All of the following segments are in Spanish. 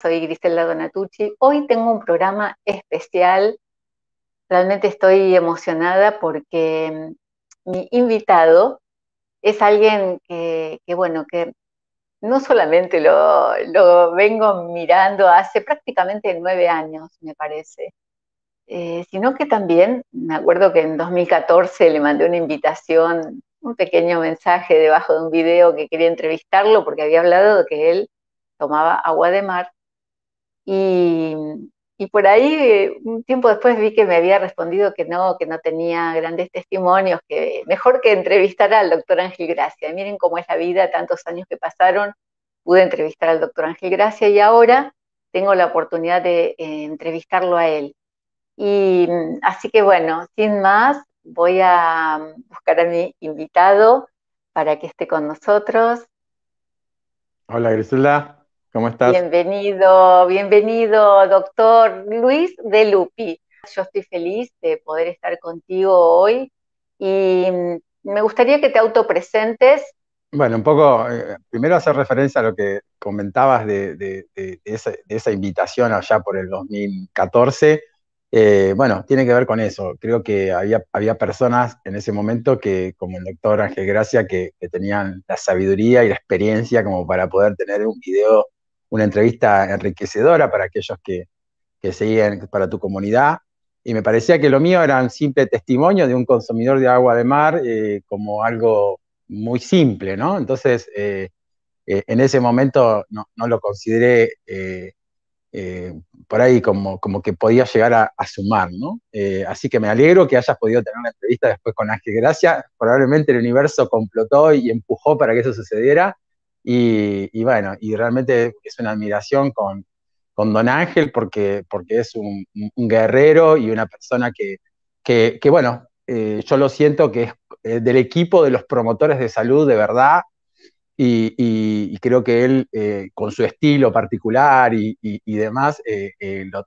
soy Griselda Donatucci. Hoy tengo un programa especial. Realmente estoy emocionada porque mm, mi invitado es alguien que, bueno, que no solamente lo, vengo mirando hace prácticamente nueve años, me parece, eh, sino que también, me acuerdo que en 2014 le mandé una invitación, un pequeño mensaje debajo de un video que quería entrevistarlo porque había hablado de que él tomaba agua de mar y, por ahí, un tiempo después vi que me había respondido que no, que no tenía grandes testimonios, que mejor que entrevistar al doctor Ángel Gracia. miren cómo es la vida, tantos años que pasaron, pude entrevistar al doctor Ángel Gracia y ahora tengo la oportunidad de eh, entrevistarlo a él. Y mm, así que bueno, sin más, voy a mm, buscar a mi invitado para que esté con nosotros. Hola, Griselda. ¿Cómo estás? Bienvenido, bienvenido, doctor Luis de Lupi. Yo estoy feliz de poder estar contigo hoy y mm, me gustaría que te autopresentes. Bueno, un poco, eh, primero hacer referencia a lo que comentabas de, esa, invitación allá por el 2014. Eh, bueno, tiene que ver con eso. Creo que había, había personas en ese momento que, como el doctor Ángel Gracia, que, que tenían la sabiduría y la experiencia como para poder tener un video una entrevista enriquecedora para aquellos que, que seguían, para tu comunidad. Y me parecía que lo mío era un simple testimonio de un consumidor de agua de mar eh, como algo muy simple, ¿no? Entonces, eh, eh, en ese momento no, lo consideré por ahí como, como que podía llegar a, sumar, ¿no? así que me alegro que hayas podido tener una entrevista después con Ángel Gracia. Probablemente el universo complotó y empujó para que eso sucediera. Y, bueno, y realmente es una admiración con, Don Ángel porque, porque es un, guerrero y una persona que, bueno, eh, yo lo siento que es eh, del equipo de los promotores de salud de verdad y, creo que él eh, con su estilo particular y, demás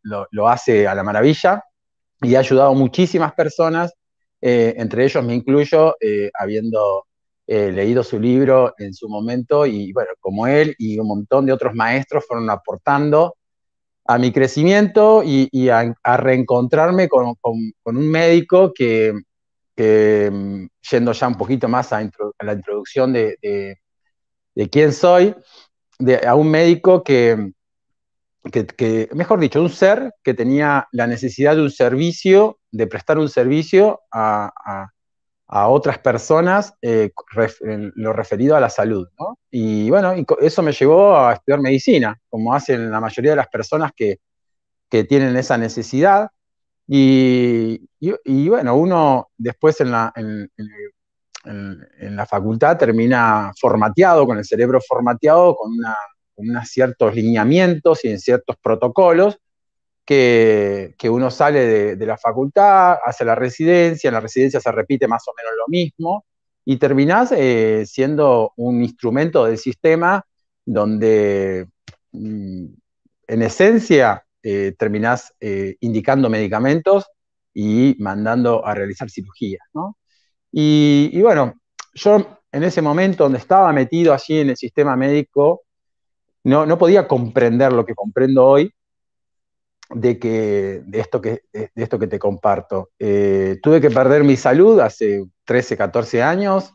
lo, lo, hace a la maravilla y ha ayudado a muchísimas personas, entre ellos me incluyo, habiendo He eh, leído su libro en su momento y bueno, como él y un montón de otros maestros fueron aportando a mi crecimiento y, a, reencontrarme con, un médico que, mm, yendo ya un poquito más a, la introducción de, quién soy, de, a un médico que, mejor dicho, un ser que tenía la necesidad de un servicio, de prestar un servicio a a otras personas eh, lo referido a la salud. Y bueno, eso me llevó a estudiar medicina, como hacen la mayoría de las personas que, tienen esa necesidad. Y, y, bueno, uno después en la, en, la facultad termina formateado, con el cerebro formateado, con, unos ciertos lineamientos y en ciertos protocolos que, uno sale de, la facultad, hace la residencia, en la residencia se repite más o menos lo mismo, y terminás eh, siendo un instrumento del sistema donde, mm, en esencia, eh, terminás eh, indicando medicamentos y mandando a realizar cirugías, ¿no? Y, bueno, yo en ese momento donde estaba metido así en el sistema médico, no podía comprender lo que comprendo hoy, de, que, de esto, que, de esto que te comparto. Eh, tuve que perder mi salud hace 13, 14 años,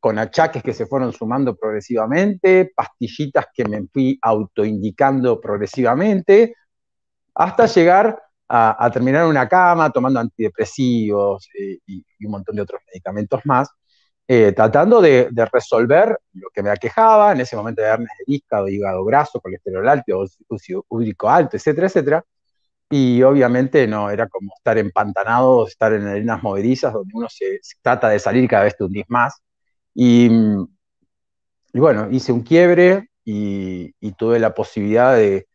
con achaques que se fueron sumando progresivamente, pastillitas que me fui autoindicando progresivamente, hasta llegar a, terminar en una cama tomando antidepresivos eh, y, un montón de otros medicamentos más, eh, tratando de, resolver lo que me aquejaba, en ese momento de hernias de disco, hígado graso, colesterol alto, úrico alto, etcétera, etcétera, y obviamente no, era como estar empantanado, estar en arenas movedizas donde uno se, trata de salir cada vez te hundís más. Y, mm, bueno, hice un quiebre y, tuve la posibilidad de,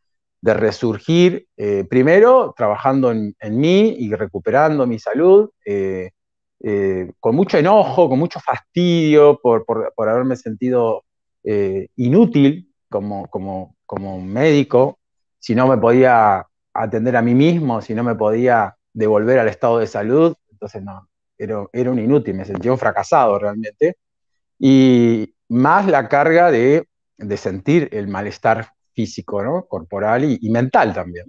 resurgir, eh, primero trabajando en, mí y recuperando mi salud, eh, eh, con mucho enojo, con mucho fastidio por, haberme sentido inútil como, como, como médico, si no me podía atender a mí mismo, si no me podía devolver al estado de salud, entonces no, era, era un inútil, me sentía un fracasado realmente. Y más la carga de, sentir el malestar físico, corporal y, mental también.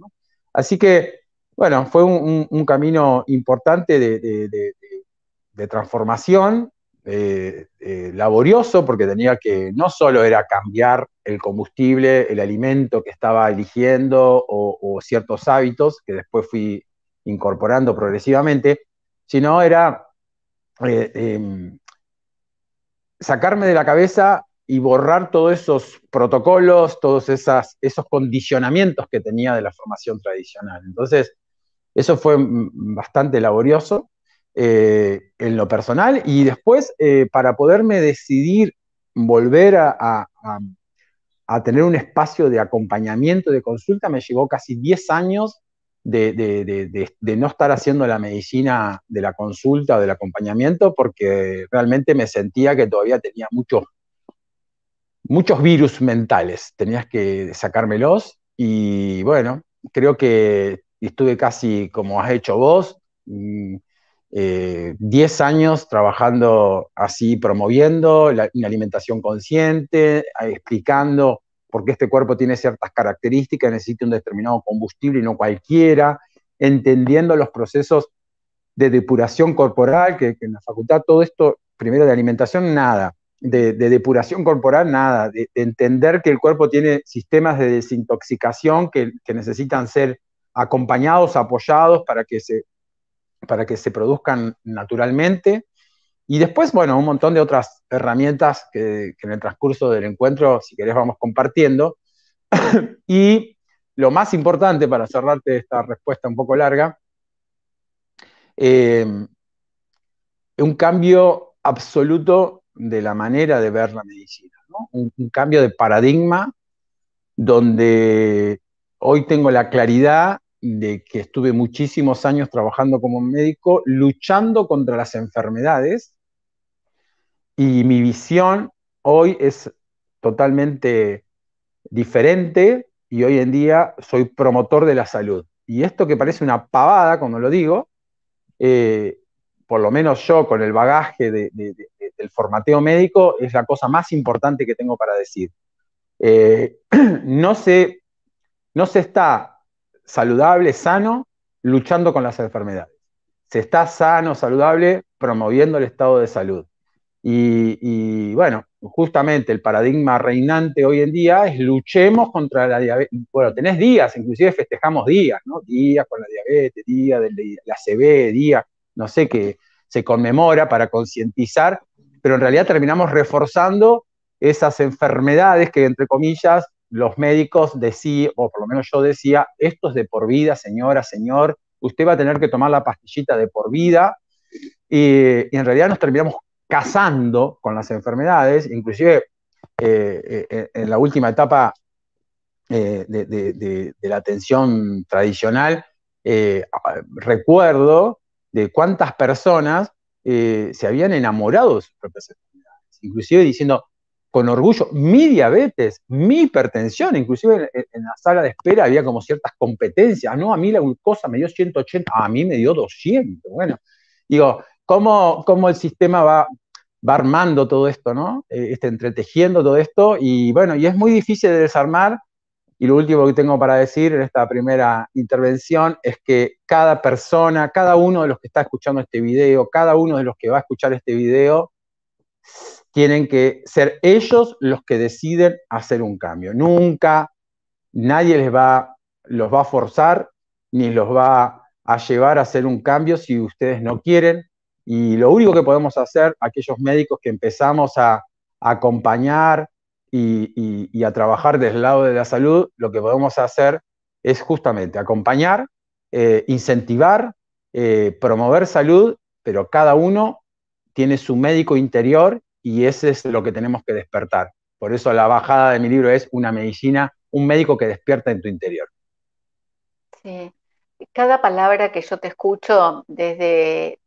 Así que, bueno, fue un, camino importante de, de transformación eh, eh, laborioso porque tenía que, no solo era cambiar el combustible, el alimento que estaba eligiendo o, ciertos hábitos que después fui incorporando progresivamente, sino era eh, em, sacarme de la cabeza y borrar todos esos protocolos, todos esos condicionamientos que tenía de la formación tradicional. Entonces, eso fue bastante laborioso, eh, en lo personal y después eh, para poderme decidir volver a, tener un espacio de acompañamiento, de consulta, me llevó casi 10 años de, no estar haciendo la medicina de la consulta o del acompañamiento porque realmente me sentía que todavía tenía muchos muchos virus mentales, tenías que sacármelos y bueno, creo que estuve casi como has hecho vos, mm, 10 eh, años trabajando así, promoviendo la, una alimentación consciente, eh, explicando por qué este cuerpo tiene ciertas características, necesita un determinado combustible y no cualquiera, entendiendo los procesos de depuración corporal, que, en la facultad todo esto, primero de alimentación, nada, de, depuración corporal, nada, de, entender que el cuerpo tiene sistemas de desintoxicación que necesitan ser acompañados, apoyados para que se para que se produzcan naturalmente. Y después, bueno, un montón de otras herramientas que, en el transcurso del encuentro, si querés, vamos compartiendo. y lo más importante, para cerrarte esta respuesta un poco larga, eh, un cambio absoluto de la manera de ver la medicina, un cambio de paradigma donde hoy tengo la claridad de que estuve muchísimos años trabajando como médico, luchando contra las enfermedades. Y mi visión hoy es totalmente diferente y hoy en día soy promotor de la salud. Y esto que parece una pavada como lo digo, eh, por lo menos yo con el bagaje del formateo médico, es la cosa más importante que tengo para decir. Eh, no, no se está saludable, sano, luchando con las enfermedades. Se está sano, saludable, promoviendo el estado de salud. Y, bueno, justamente el paradigma reinante hoy en día es luchemos contra la diabetes. Bueno, tenés días, inclusive festejamos días, ¿no? Días con la diabetes, día de la CB, día, no sé qué, se conmemora para concientizar, pero en realidad terminamos reforzando esas enfermedades que, entre comillas, los médicos decían, o por lo menos yo decía, esto es de por vida, señora, señor, usted va a tener que tomar la pastillita de por vida. Y, en realidad nos terminamos casando con las enfermedades, inclusive eh, eh, eh, en la última etapa de, de, la atención tradicional, recuerdo de cuántas personas se habían enamorado de sus propias enfermedades, inclusive diciendo, con orgullo mi diabetes, mi hipertensión, inclusive en, la sala de espera había como ciertas competencias, no, a mí la glucosa me dio 180, a mí me dio 200, bueno, digo, ¿cómo, cómo el sistema va, va armando todo esto, ¿no? Eh, este, entretejiendo todo esto y bueno, y es muy difícil de desarmar. Y lo último que tengo para decir en esta primera intervención es que cada persona, cada uno de los que está escuchando este video, cada uno de los que va a escuchar este video, tienen que ser ellos los que deciden hacer un cambio. Nunca nadie les va, los va a forzar ni los va a llevar a hacer un cambio si ustedes no quieren. Y lo único que podemos hacer, aquellos médicos que empezamos a, acompañar y, a trabajar desde el lado de la salud, lo que podemos hacer es justamente acompañar, eh, incentivar, eh, promover salud, pero cada uno tiene su médico interior y ese es lo que tenemos que despertar. Por eso la bajada de mi libro es una medicina, un médico que despierta en tu interior. Sí. Cada palabra que yo te escucho desde,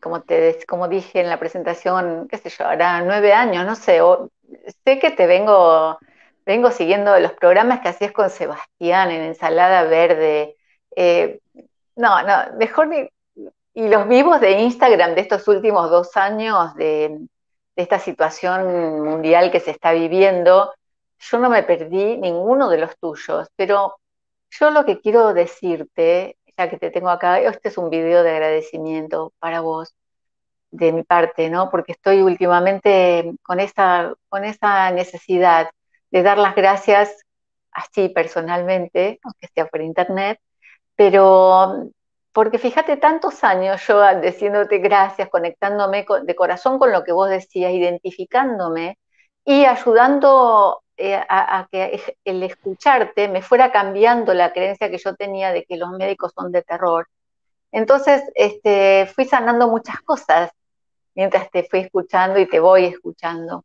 como, te, como dije en la presentación, qué sé yo, ahora nueve años, no sé, sé que te vengo, vengo siguiendo los programas que hacías con Sebastián en Ensalada Verde. Eh, no, no, mejor ni, y los vivos de Instagram de estos últimos dos años de, de esta situación mundial que se está viviendo, yo no me perdí ninguno de los tuyos, pero yo lo que quiero decirte, ya que te tengo acá, este es un video de agradecimiento para vos, de mi parte, ¿no? Porque estoy últimamente con esta, con esta necesidad de dar las gracias así personalmente, aunque sea por internet, pero porque fíjate, tantos años yo diciéndote gracias, conectándome de corazón con lo que vos decías, identificándome y ayudando eh, a, que el escucharte me fuera cambiando la creencia que yo tenía de que los médicos son de terror. Entonces este, fui sanando muchas cosas mientras te fui escuchando y te voy escuchando.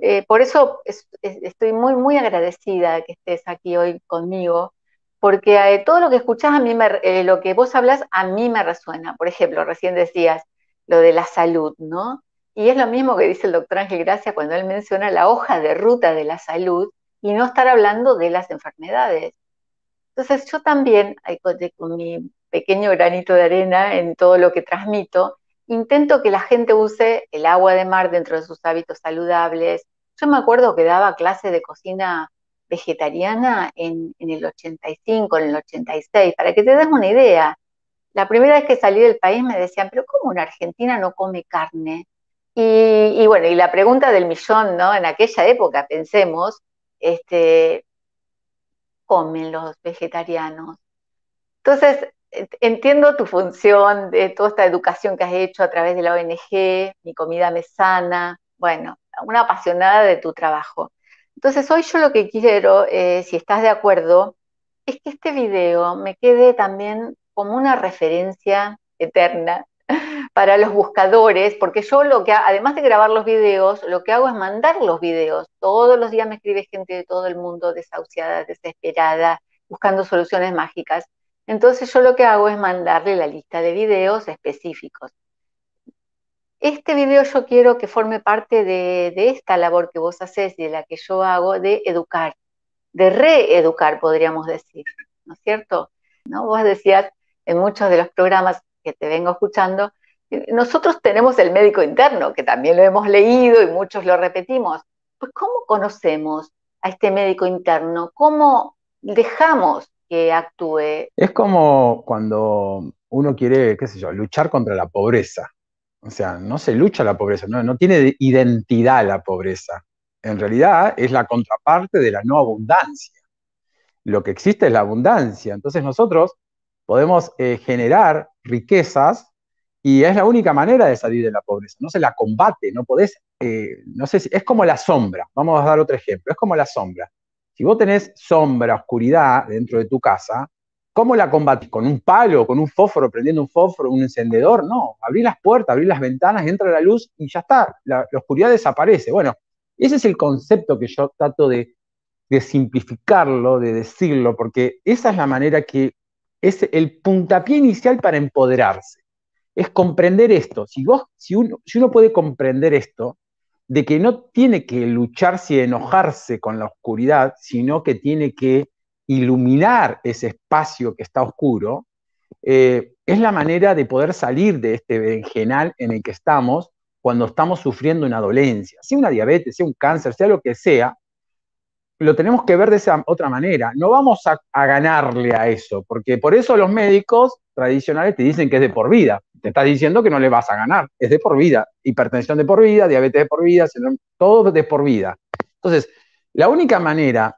Eh, por eso estoy muy, muy agradecida que estés aquí hoy conmigo porque eh, todo lo que escuchás, a mí me, eh, lo que vos hablas, a mí me resuena. Por ejemplo, recién decías lo de la salud, ¿no? Y es lo mismo que dice el doctor Ángel Gracia cuando él menciona la hoja de ruta de la salud y no estar hablando de las enfermedades. Entonces yo también, eh, con mi pequeño granito de arena en todo lo que transmito, intento que la gente use el agua de mar dentro de sus hábitos saludables. Yo me acuerdo que daba clases de cocina vegetariana en, el 85, en el 86, para que te des una idea. La primera vez que salí del país me decían, pero ¿cómo una argentina no come carne? Y, bueno, y la pregunta del millón, ¿no? En aquella época, pensemos, este, comen los vegetarianos. Entonces, entiendo tu función, de toda esta educación que has hecho a través de la ONG, Mi Comida Me Sana, bueno, una apasionada de tu trabajo. Entonces hoy yo lo que quiero, eh, si estás de acuerdo, es que este video me quede también como una referencia eterna para los buscadores, porque yo lo que, además de grabar los videos, lo que hago es mandar los videos. Todos los días me escribe gente de todo el mundo desahuciada, desesperada, buscando soluciones mágicas. Entonces yo lo que hago es mandarle la lista de videos específicos este video yo quiero que forme parte de, esta labor que vos haces y de la que yo hago de educar, de reeducar, podríamos decir, ¿no es cierto? ¿No? Vos decías en muchos de los programas que te vengo escuchando, eh, nosotros tenemos el médico interno, que también lo hemos leído y muchos lo repetimos. Pues ¿cómo conocemos a este médico interno? ¿Cómo dejamos que actúe? Es como cuando uno quiere, qué sé yo, luchar contra la pobreza. O sea, no se lucha la pobreza, no, tiene identidad la pobreza. En realidad es la contraparte de la no abundancia. Lo que existe es la abundancia. Entonces nosotros podemos eh, generar riquezas y es la única manera de salir de la pobreza. No se la combate, no podés, eh, no sé si, es como la sombra. Vamos a dar otro ejemplo, es como la sombra. Si vos tenés sombra, oscuridad dentro de tu casa, ¿Cómo la combatís? ¿Con un palo, con un fósforo, prendiendo un fósforo, un encendedor? No, abrí las puertas, abrí las ventanas, entra la luz y ya está, la, oscuridad desaparece. Bueno, ese es el concepto que yo trato de, simplificarlo, de decirlo, porque esa es la manera que es el puntapié inicial para empoderarse. Es comprender esto. Si, vos, si, uno, si uno puede comprender esto, de que no tiene que lucharse y enojarse con la oscuridad, sino que tiene que iluminar ese espacio que está oscuro, eh, es la manera de poder salir de este vengenal en el que estamos cuando estamos sufriendo una dolencia, sea una diabetes, sea un cáncer, sea lo que sea, lo tenemos que ver de esa otra manera. No vamos a, a, ganarle a eso, porque por eso los médicos tradicionales te dicen que es de por vida. Te estás diciendo que no le vas a ganar, es de por vida. Hipertensión de por vida, diabetes de por vida, todo de por vida. Entonces, la única manera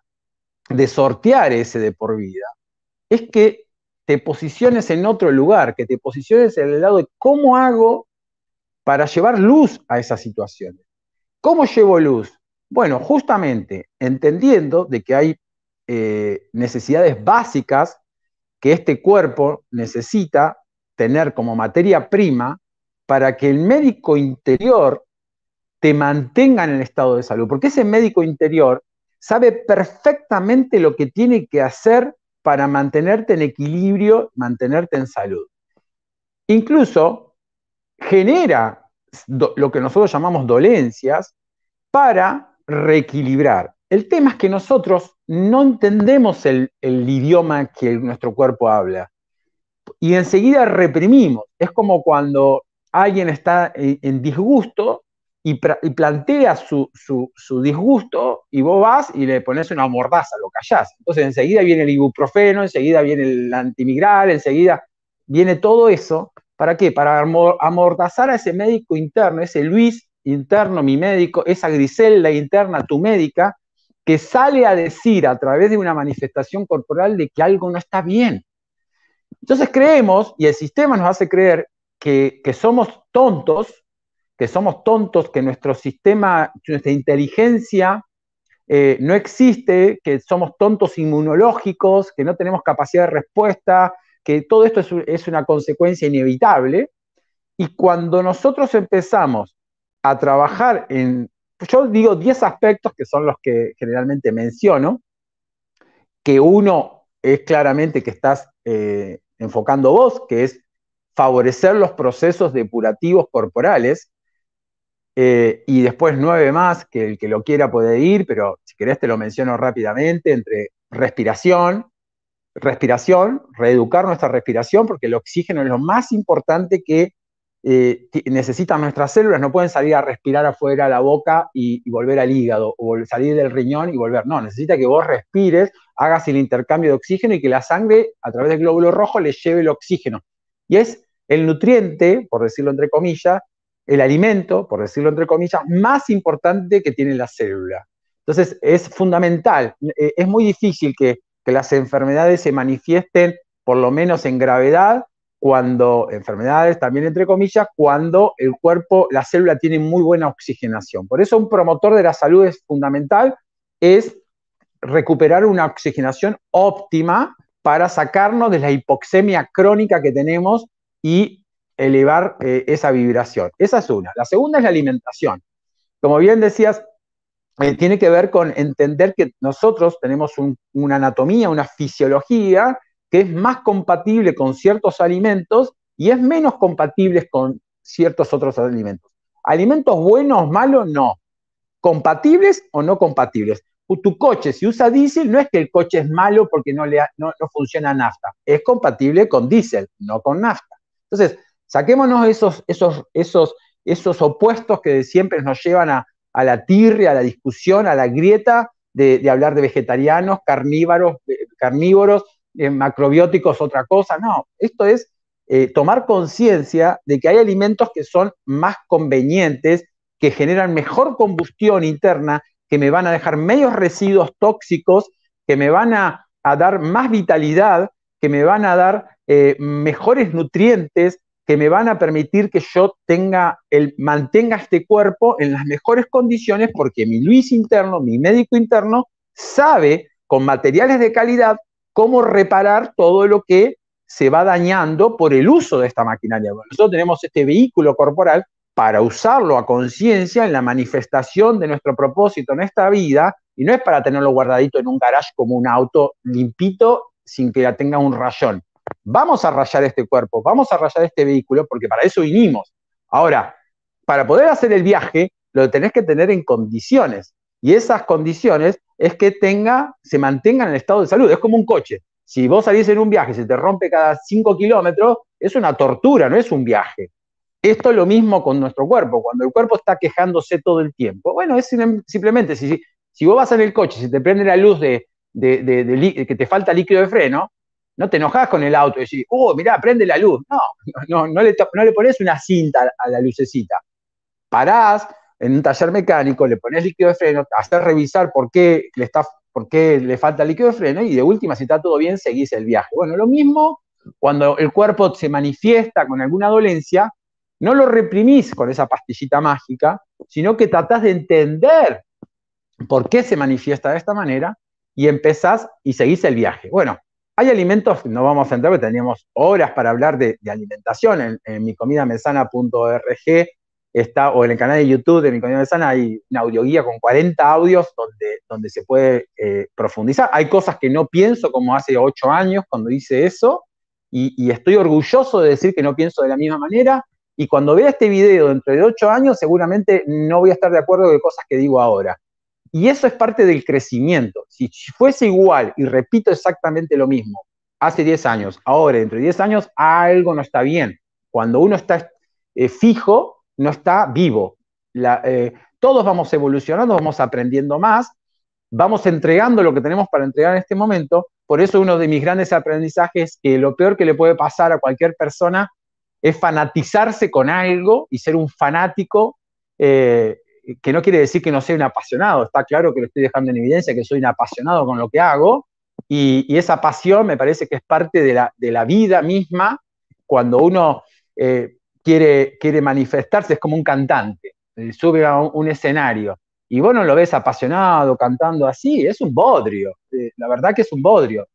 de sortear ese de por vida es que te posiciones en otro lugar, que te posiciones en el lado de cómo hago para llevar luz a esas situaciones. ¿Cómo llevo luz? Bueno, justamente entendiendo de que hay eh, necesidades básicas que este cuerpo necesita tener como materia prima para que el médico interior te mantenga en el estado de salud, porque ese médico interior sabe perfectamente lo que tiene que hacer para mantenerte en equilibrio, mantenerte en salud. Incluso genera lo que nosotros llamamos dolencias para reequilibrar. El tema es que nosotros no entendemos el, idioma que nuestro cuerpo habla y enseguida reprimimos. Es como cuando alguien está en disgusto y, plantea su, disgusto y vos vas y le pones una mordaza, lo callás. Entonces enseguida viene el ibuprofeno, enseguida viene el antimigral, enseguida viene todo eso. ¿Para qué? Para amordazar a ese médico interno, ese Luis interno, mi médico, esa Griselda interna, tu médica, que sale a decir a través de una manifestación corporal de que algo no está bien. Entonces creemos, y el sistema nos hace creer que, que somos tontos que somos tontos, que nuestro sistema, nuestra inteligencia eh, no existe, que somos tontos inmunológicos, que no tenemos capacidad de respuesta, que todo esto es, una consecuencia inevitable. Y cuando nosotros empezamos a trabajar en, yo digo 10 aspectos que son los que generalmente menciono, que uno es claramente que estás eh, enfocando vos, que es favorecer los procesos depurativos corporales, eh, y después nueve más, que el que lo quiera puede ir, pero si querés te lo menciono rápidamente, entre respiración, respiración, reeducar nuestra respiración, porque el oxígeno es lo más importante que eh, necesitan nuestras células, no pueden salir a respirar afuera a la boca y, volver al hígado, o salir del riñón y volver, no, necesita que vos respires, hagas el intercambio de oxígeno y que la sangre a través del glóbulo rojo le lleve el oxígeno. Y es el nutriente, por decirlo entre comillas, el alimento, por decirlo entre comillas, más importante que tiene la célula. Entonces es fundamental, eh, es muy difícil que, las enfermedades se manifiesten, por lo menos en gravedad, cuando, enfermedades también entre comillas, cuando el cuerpo, la célula tiene muy buena oxigenación. Por eso un promotor de la salud es fundamental, es recuperar una oxigenación óptima para sacarnos de la hipoxemia crónica que tenemos y elevar eh, esa vibración. Esa es una. La segunda es la alimentación. Como bien decías, eh, tiene que ver con entender que nosotros tenemos una anatomía, una fisiología que es más compatible con ciertos alimentos y es menos compatible con ciertos otros alimentos. Alimentos buenos, malos, no. Compatibles o no compatibles. Tu coche, si usa diésel, no es que el coche es malo porque no, le, no funciona nafta. Es compatible con diésel, no con nafta. Entonces, Saquémonos esos, esos, esos, esos opuestos que siempre nos llevan a, la tirria, a la discusión, a la grieta de, hablar de vegetarianos, carnívoros, carnívoros eh, macrobióticos, otra cosa. No, esto es eh, tomar conciencia de que hay alimentos que son más convenientes, que generan mejor combustión interna, que me van a dejar menos residuos tóxicos, que me van a, dar más vitalidad, que me van a dar eh, mejores nutrientes, que me van a permitir que yo tenga el, mantenga este cuerpo en las mejores condiciones porque mi Luis interno, mi médico interno, sabe con materiales de calidad cómo reparar todo lo que se va dañando por el uso de esta maquinaria. Nosotros tenemos este vehículo corporal para usarlo a conciencia en la manifestación de nuestro propósito en esta vida y no es para tenerlo guardadito en un garage como un auto limpito sin que la tenga un rayón vamos a rayar este cuerpo, vamos a rayar este vehículo, porque para eso vinimos. Ahora, para poder hacer el viaje, lo tenés que tener en condiciones. Y esas condiciones es que tenga, se mantenga en el estado de salud. Es como un coche. Si vos salís en un viaje y se te rompe cada 5 kilómetros, es una tortura, no es un viaje. Esto es lo mismo con nuestro cuerpo. Cuando el cuerpo está quejándose todo el tiempo, bueno, es simplemente, si, si, si vos vas en el coche y se te prende la luz de, que te falta líquido de freno, no te enojás con el auto y decís, oh, mirá, prende la luz. No, no, no le, pones una cinta a la lucecita. Parás en un taller mecánico, le pones líquido de freno, haces revisar por qué le está por qué le falta líquido de freno y de última, si está todo bien, seguís el viaje. Bueno, lo mismo cuando el cuerpo se manifiesta con alguna dolencia, no lo reprimís con esa pastillita mágica, sino que tratás de entender por qué se manifiesta de esta manera y empezás y seguís el viaje. Bueno, hay alimentos, no vamos a entrar, porque teníamos horas para hablar de, alimentación. En, en micomidamesana.org está, o en el canal de YouTube de Mi Comida Mesana hay una audioguía con 40 audios donde, donde se puede eh, profundizar. Hay cosas que no pienso como hace 8 años cuando hice eso, y, y, estoy orgulloso de decir que no pienso de la misma manera. Y cuando vea este video dentro de 8 años, seguramente no voy a estar de acuerdo con cosas que digo ahora. Y eso es parte del crecimiento. Si fuese igual y repito exactamente lo mismo hace 10 años, ahora entre 10 años, algo no está bien. Cuando uno está eh, fijo, no está vivo. Eh, todos vamos evolucionando, vamos aprendiendo más, vamos entregando lo que tenemos para entregar en este momento. Por eso uno de mis grandes aprendizajes es que lo peor que le puede pasar a cualquier persona es fanatizarse con algo y ser un fanático eh, eh, que no quiere decir que no sea un apasionado, está claro que lo estoy dejando en evidencia, que soy un apasionado con lo que hago, y, esa pasión me parece que es parte de la, de la vida misma, cuando uno eh, quiere, quiere manifestarse, es como un cantante, eh, sube a un, escenario, y vos no lo ves apasionado cantando así, es un bodrio, la verdad que es un bodrio.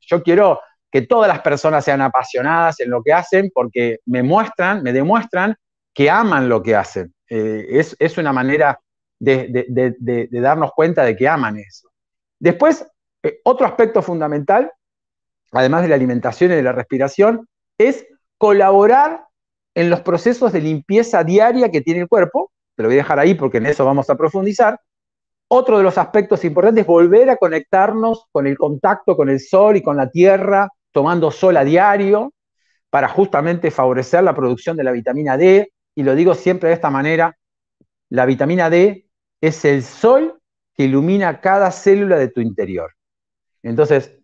yo quiero que todas las personas sean apasionadas en lo que hacen porque me muestran, me demuestran que aman lo que hacen. Eh, es, una manera de, darnos cuenta de que aman eso. Después, eh, otro aspecto fundamental, además de la alimentación y de la respiración, es colaborar en los procesos de limpieza diaria que tiene el cuerpo. Te lo voy a dejar ahí porque en eso vamos a profundizar. Otro de los aspectos importantes es volver a conectarnos con el contacto con el sol y con la tierra, tomando sol a diario, para justamente favorecer la producción de la vitamina D, y lo digo siempre de esta manera, la vitamina D es el sol que ilumina cada célula de tu interior. Entonces,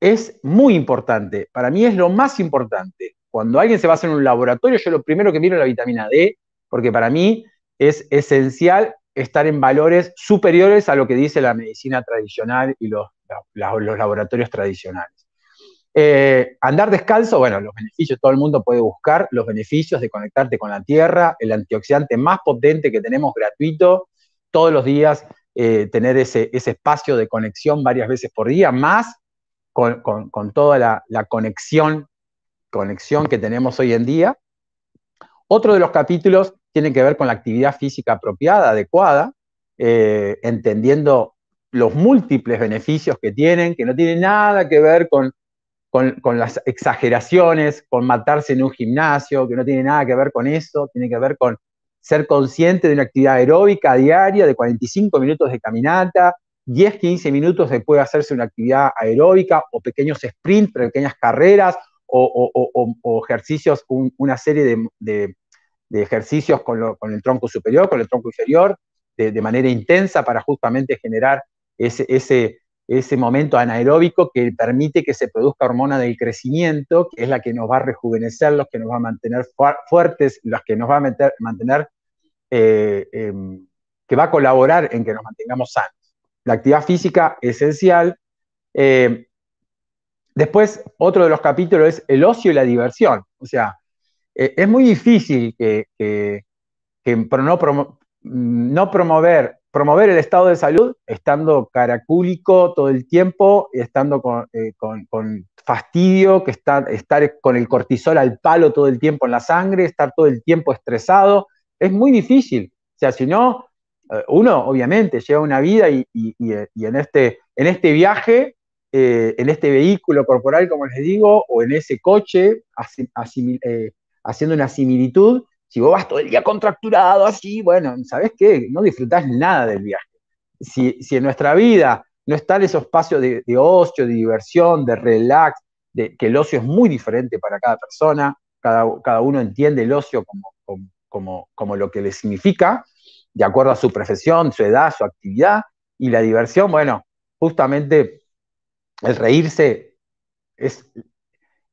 es muy importante, para mí es lo más importante. Cuando alguien se va a hacer un laboratorio, yo lo primero que miro es la vitamina D, porque para mí es esencial estar en valores superiores a lo que dice la medicina tradicional y los, laboratorios tradicionales. Eh, andar descalzo, bueno, los beneficios, todo el mundo puede buscar los beneficios de conectarte con la tierra, el antioxidante más potente que tenemos gratuito, todos los días eh, tener ese, espacio de conexión varias veces por día, más con, toda la, conexión, conexión que tenemos hoy en día. Otro de los capítulos tiene que ver con la actividad física apropiada, adecuada, eh, entendiendo los múltiples beneficios que tienen, que no tienen nada que ver con con, las exageraciones, con matarse en un gimnasio, que no tiene nada que ver con eso, tiene que ver con ser consciente de una actividad aeróbica diaria de 45 minutos de caminata, 10, 15 minutos de hacerse una actividad aeróbica o pequeños sprints, pequeñas carreras o, ejercicios, una serie de, ejercicios con, el tronco superior, con el tronco inferior, de, manera intensa para justamente generar ese ese momento anaeróbico que permite que se produzca hormona del crecimiento, que es la que nos va a rejuvenecer, los que nos va a mantener fuertes, los que nos va a mantener, eh, em, que va a colaborar en que nos mantengamos sanos. La actividad física esencial. Eh, después, otro de los capítulos es el ocio y la diversión. O sea, eh, es muy difícil que, que, no promover promover el estado de salud estando caracúlico todo el tiempo, estando eh, con, fastidio, que está, estar con el cortisol al palo todo el tiempo en la sangre, estar todo el tiempo estresado, es muy difícil. O sea, si no, eh, uno obviamente lleva una vida y, eh, en, este, en este viaje, en este vehículo corporal, como les digo, o en ese coche, haciendo una similitud, si vos vas todo el día contracturado así, bueno, ¿sabés qué? No disfrutás nada del viaje. Si, en nuestra vida no están esos espacios de, ocio, de diversión, de relax, de, que el ocio es muy diferente para cada persona, cada, cada uno entiende el ocio como, como, como lo que le significa, de acuerdo a su profesión, su edad, su actividad, y la diversión, bueno, justamente el reírse es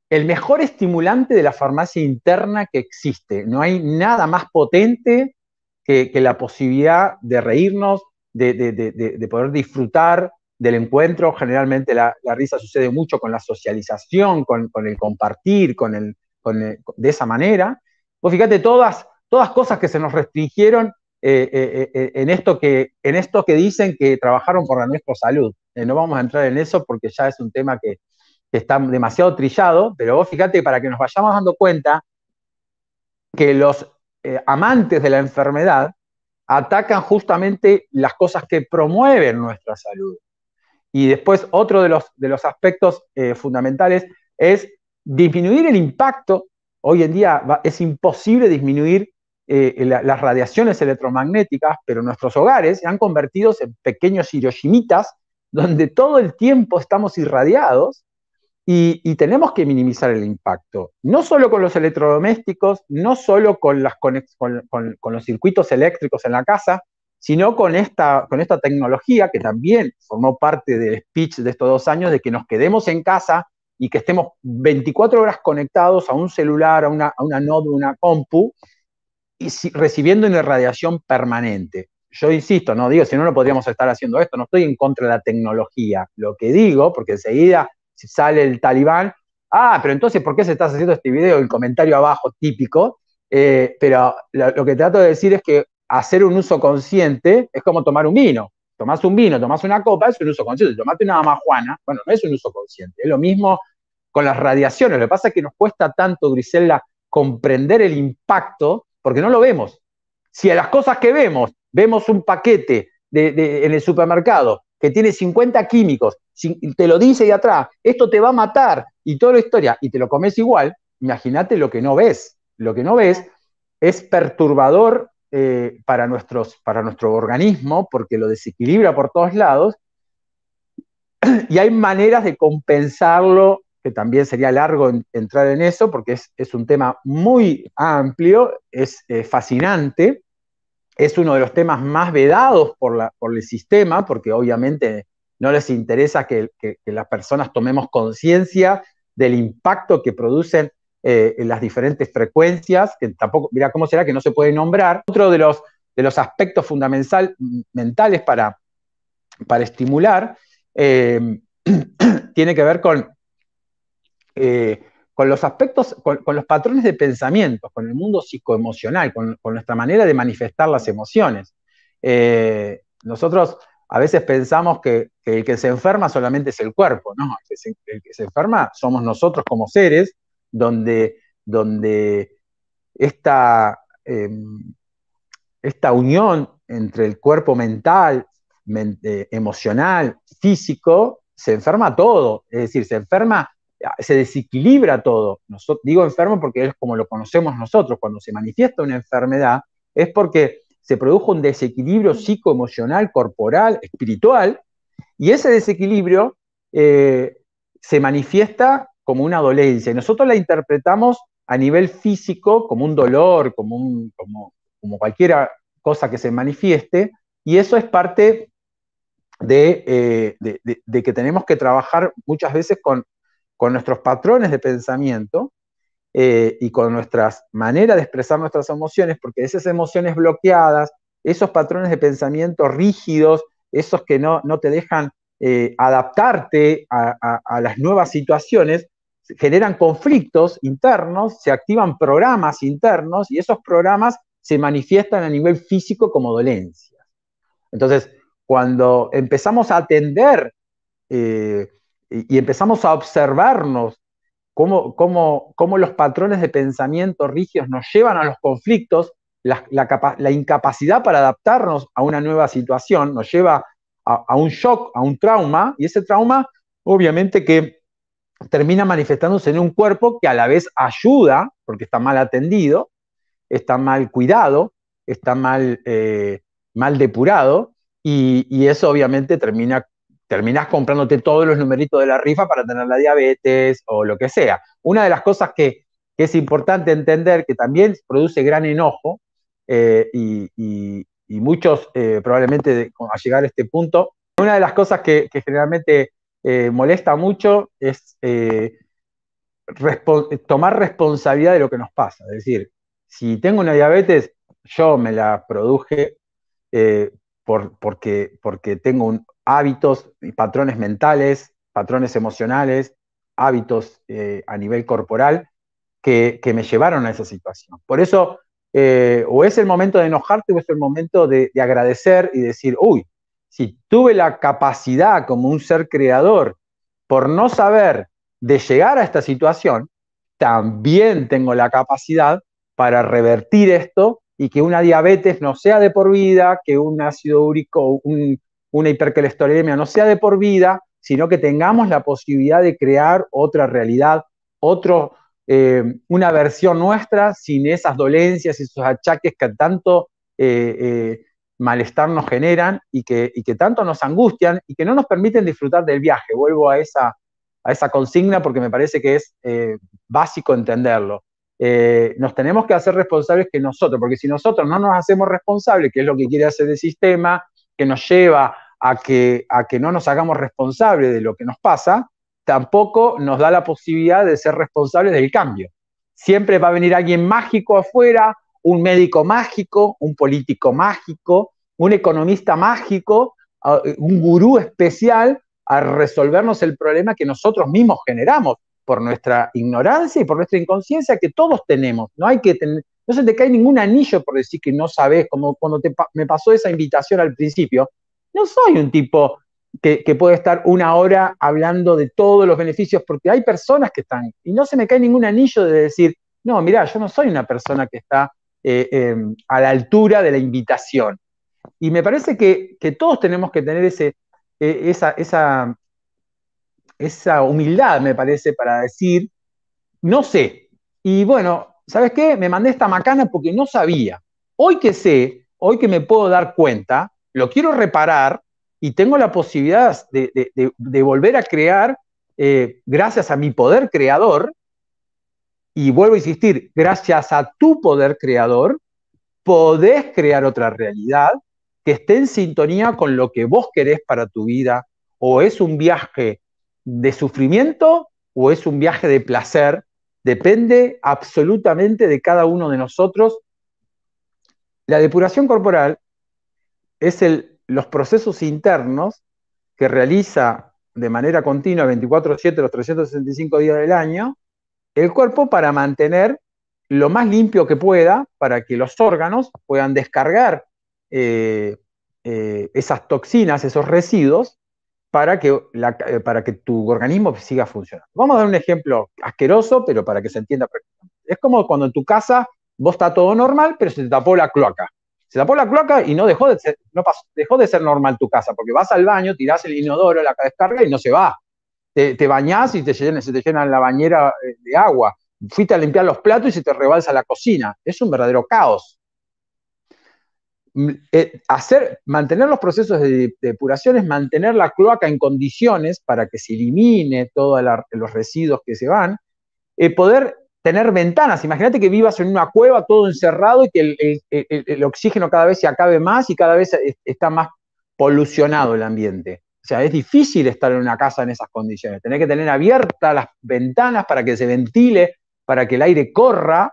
el mejor estimulante de la farmacia interna que existe. No hay nada más potente que, la posibilidad de reírnos, de, poder disfrutar del encuentro. Generalmente la, risa sucede mucho con la socialización, con, el compartir, con el, de esa manera. Pues fíjate, todas, todas cosas que se nos restringieron eh, eh, eh, en, esto que, en esto que dicen que trabajaron por la nuestra salud. no vamos a entrar en eso porque ya es un tema que, está demasiado trillado, pero vos fíjate para que nos vayamos dando cuenta que los eh, amantes de la enfermedad atacan justamente las cosas que promueven nuestra salud. Y después otro de los, de los aspectos eh, fundamentales es disminuir el impacto. Hoy en día es imposible disminuir eh, las radiaciones electromagnéticas, pero nuestros hogares se han convertido en pequeños hiroshimitas donde todo el tiempo estamos irradiados y, tenemos que minimizar el impacto, no solo con los electrodomésticos, no solo con, los circuitos eléctricos en la casa, sino con esta, con esta tecnología que también formó parte del speech de estos dos años, de que nos quedemos en casa y que estemos 24 horas conectados a un celular, a una, a una una compu, y recibiendo una radiación permanente. Yo insisto, no digo, si no, no podríamos estar haciendo esto, no estoy en contra de la tecnología. Lo que digo, porque enseguida sale el talibán, ah, pero entonces, ¿por qué se está haciendo este video? El comentario abajo típico, eh, pero lo, que trato de decir es que hacer un uso consciente es como tomar un vino. Tomás un vino, tomás una copa, es un uso consciente. Tomate una amajuana, bueno, no es un uso consciente. Es lo mismo con las radiaciones. Lo que pasa es que nos cuesta tanto, Griselda, comprender el impacto porque no lo vemos. Si a las cosas que vemos, vemos un paquete en el supermercado que tiene 50 químicos te lo dice ahí atrás, esto te va a matar y toda la historia, y te lo comes igual, imagínate lo que no ves. Lo que no ves es perturbador eh, para, nuestros, para nuestro organismo porque lo desequilibra por todos lados y hay maneras de compensarlo, que también sería largo entrar en eso, porque es, un tema muy amplio, es eh, fascinante, es uno de los temas más vedados por, la, por el sistema, porque obviamente no les interesa que, las personas tomemos conciencia del impacto que producen eh, en las diferentes frecuencias, que tampoco, mira, ¿cómo será que no se puede nombrar? Otro de los, aspectos fundamentales para, para estimular eh, tiene que ver con, eh, los aspectos, con, los patrones de pensamiento, con el mundo psicoemocional, con, con nuestra manera de manifestar las emociones. nosotros a veces pensamos que, el que se enferma solamente es el cuerpo, ¿no? El que se, enferma somos nosotros como seres, donde, donde esta, em, esta, unión entre el cuerpo mental, eh, emocional, físico, se enferma todo, es decir, se enferma, ah, se desequilibra todo. digo enfermo porque es como lo conocemos nosotros, cuando se manifiesta una enfermedad, es porque se produjo un desequilibrio psicoemocional, corporal, espiritual, y ese desequilibrio eh, se manifiesta como una dolencia. Y nosotros la interpretamos a nivel físico como un dolor, como, como, cualquier cosa que se manifieste, y eso es parte eh, de, que tenemos que trabajar muchas veces con, con nuestros patrones de pensamiento eh, y con nuestras maneras de expresar nuestras emociones, porque esas emociones bloqueadas, esos patrones de pensamiento rígidos, esos que no, te dejan eh, adaptarte a, las nuevas situaciones, generan conflictos internos, se activan programas internos y esos programas se manifiestan a nivel físico como dolencias. Entonces, cuando empezamos a atender eh, y empezamos a observarnos cómo, cómo, los patrones de pensamiento rígidos nos llevan a los conflictos, la, incapacidad para adaptarnos a una nueva situación nos lleva a, un shock, a un trauma, y ese trauma obviamente que termina manifestándose en un cuerpo que a la vez ayuda, porque está mal atendido, está mal cuidado, está mal, eh, mal depurado, y, eso obviamente termina terminás comprándote todos los numeritos de la rifa para tener la diabetes o lo que sea. Una de las cosas que, es importante entender, que también produce gran enojo, eh, y, muchos eh, probablemente a llegar a este punto, una de las cosas que, generalmente eh, molesta mucho es tomar responsabilidad de lo que nos pasa. Es decir, si tengo una diabetes, yo me la produje por, porque, porque tengo un, hábitos y patrones mentales, patrones emocionales, hábitos eh, a nivel corporal que, me llevaron a esa situación. Por eso, eh, o es el momento de enojarte o es el momento de, agradecer y decir, uy, si tuve la capacidad como un ser creador por no saber de llegar a esta situación, también tengo la capacidad para revertir esto y que una diabetes no sea de por vida, que un ácido úrico, un, una hipercolesterolemia no sea de por vida, sino que tengamos la posibilidad de crear otra realidad, otro, eh, una versión nuestra sin esas dolencias y esos achaques que tanto eh, eh, malestar nos generan y que, que, tanto nos angustian y que no nos permiten disfrutar del viaje. Vuelvo a esa, a esa consigna porque me parece que es básico entenderlo. nos tenemos que hacer responsables que nosotros, porque si nosotros no nos hacemos responsables, que es lo que quiere hacer el sistema, que nos lleva a que, a que no nos hagamos responsables de lo que nos pasa, tampoco nos da la posibilidad de ser responsables del cambio. Siempre va a venir alguien mágico afuera, un médico mágico, un político mágico, un economista mágico, un gurú especial a resolvernos el problema que nosotros mismos generamos por nuestra ignorancia y por nuestra inconsciencia que todos tenemos. No hay que, tener... No se te cae ningún anillo por decir que no sabes, como cuando me pasó esa invitación al principio. No soy un tipo que, puede estar una hora hablando de todos los beneficios, porque hay personas que están, y no se me cae ningún anillo de decir, no, mirá, yo no soy una persona que está eh, em, a la altura de la invitación. Y me parece que, todos tenemos que tener e, esa, esa, esa humildad, me parece, para decir, no sé. Y bueno, ¿sabes qué? Me mandé esta macana porque no sabía. Hoy que sé, hoy que me puedo dar cuenta, lo quiero reparar y tengo la posibilidad de, volver a crear eh, gracias a mi poder creador, y vuelvo a insistir, gracias a tu poder creador, podés crear otra realidad que esté en sintonía con lo que vos querés para tu vida, o es un viaje de sufrimiento o es un viaje de placer Depende absolutamente de cada uno de nosotros. La depuración corporal es los procesos internos que realiza de manera continua 24/7 los 365 días del año el cuerpo para mantener lo más limpio que pueda para que los órganos puedan descargar eh, eh, esas toxinas, esos residuos para que, eh, para que tu organismo siga funcionando. Vamos a dar un ejemplo asqueroso, pero para que se entienda perfectamente. Es como cuando en tu casa vos está todo normal, pero se te tapó la cloaca. Se tapó la cloaca y no dejó de ser, no dejó de ser normal tu casa, porque vas al baño, tirás el inodoro, la descarga y no se va. Te, te bañás y te llena, se te llena la bañera eh, de agua. Fuiste a limpiar los platos y se te rebalsa la cocina. Es un verdadero caos. Eh, hacer, mantener los procesos de, depuración es mantener la cloaca en condiciones para que se elimine todos los residuos que se van, eh, poder tener ventanas. Imagínate que vivas en una cueva todo encerrado y que el, oxígeno cada vez se acabe más y cada vez está más polucionado el ambiente. O sea, es difícil estar en una casa en esas condiciones. tener que tener abiertas las ventanas para que se ventile, para que el aire corra